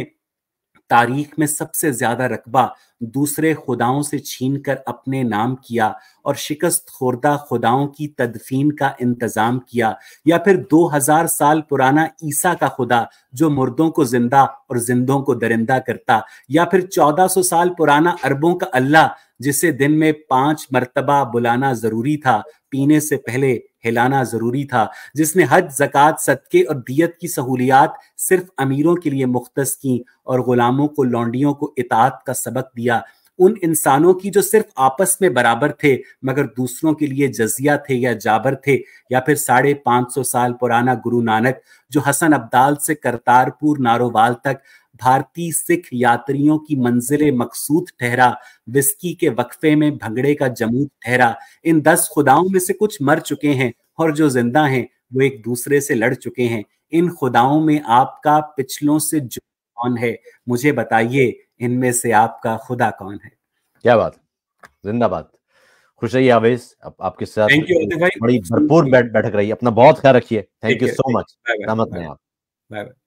तारीख में सबसे ज्यादा रकबा दूसरे खुदाओं से छीन कर अपने नाम किया और शिकस्त खुर्दा खुदाओं की तदफीन का इंतजाम किया या फिर 2000 साल पुराना ईसा का खुदा जो मुर्दों को जिंदा और जिंदों को दरिंदा करता या फिर 1400 साल पुराना अरबों का अल्लाह जिसे दिन में पांच मरतबा बुलाना जरूरी था पीने से पहले हिलाना जरूरी था जिसने हज जक़ात सदके और दियत की सहूलियात सिर्फ अमीरों के लिए मुख्त की और गुलामों को लौंडियों को इतात का सबक दिया उन इंसानों की जो सिर्फ आपस में बराबर थे मगर दूसरों के लिए जजिया थे या जाबर थे या फिर साढ़े पाँच सौ साल पुराना गुरु नानक जो हसन अब्दाल से करतारपुर नारोवाल तक भारतीय सिख यात्रियों की मंजिल मकसूद ठहरा विस्की के वक्फे में भंगड़े का जमूत ठहरा इन दस खुदाओं में से कुछ मर चुके हैं और जो जिंदा हैं वो एक दूसरे से लड़ चुके हैं इन खुदाओं में आपका पिछलों से जो कौन है मुझे बताइए इनमें से आपका खुदा कौन है क्या बात जिंदाबाद खुश रहिए आवेज आप, आपके साथ बड़ी भरपूर बैठक रही अपना बहुत ख्याल रखिए thank you so much bye bye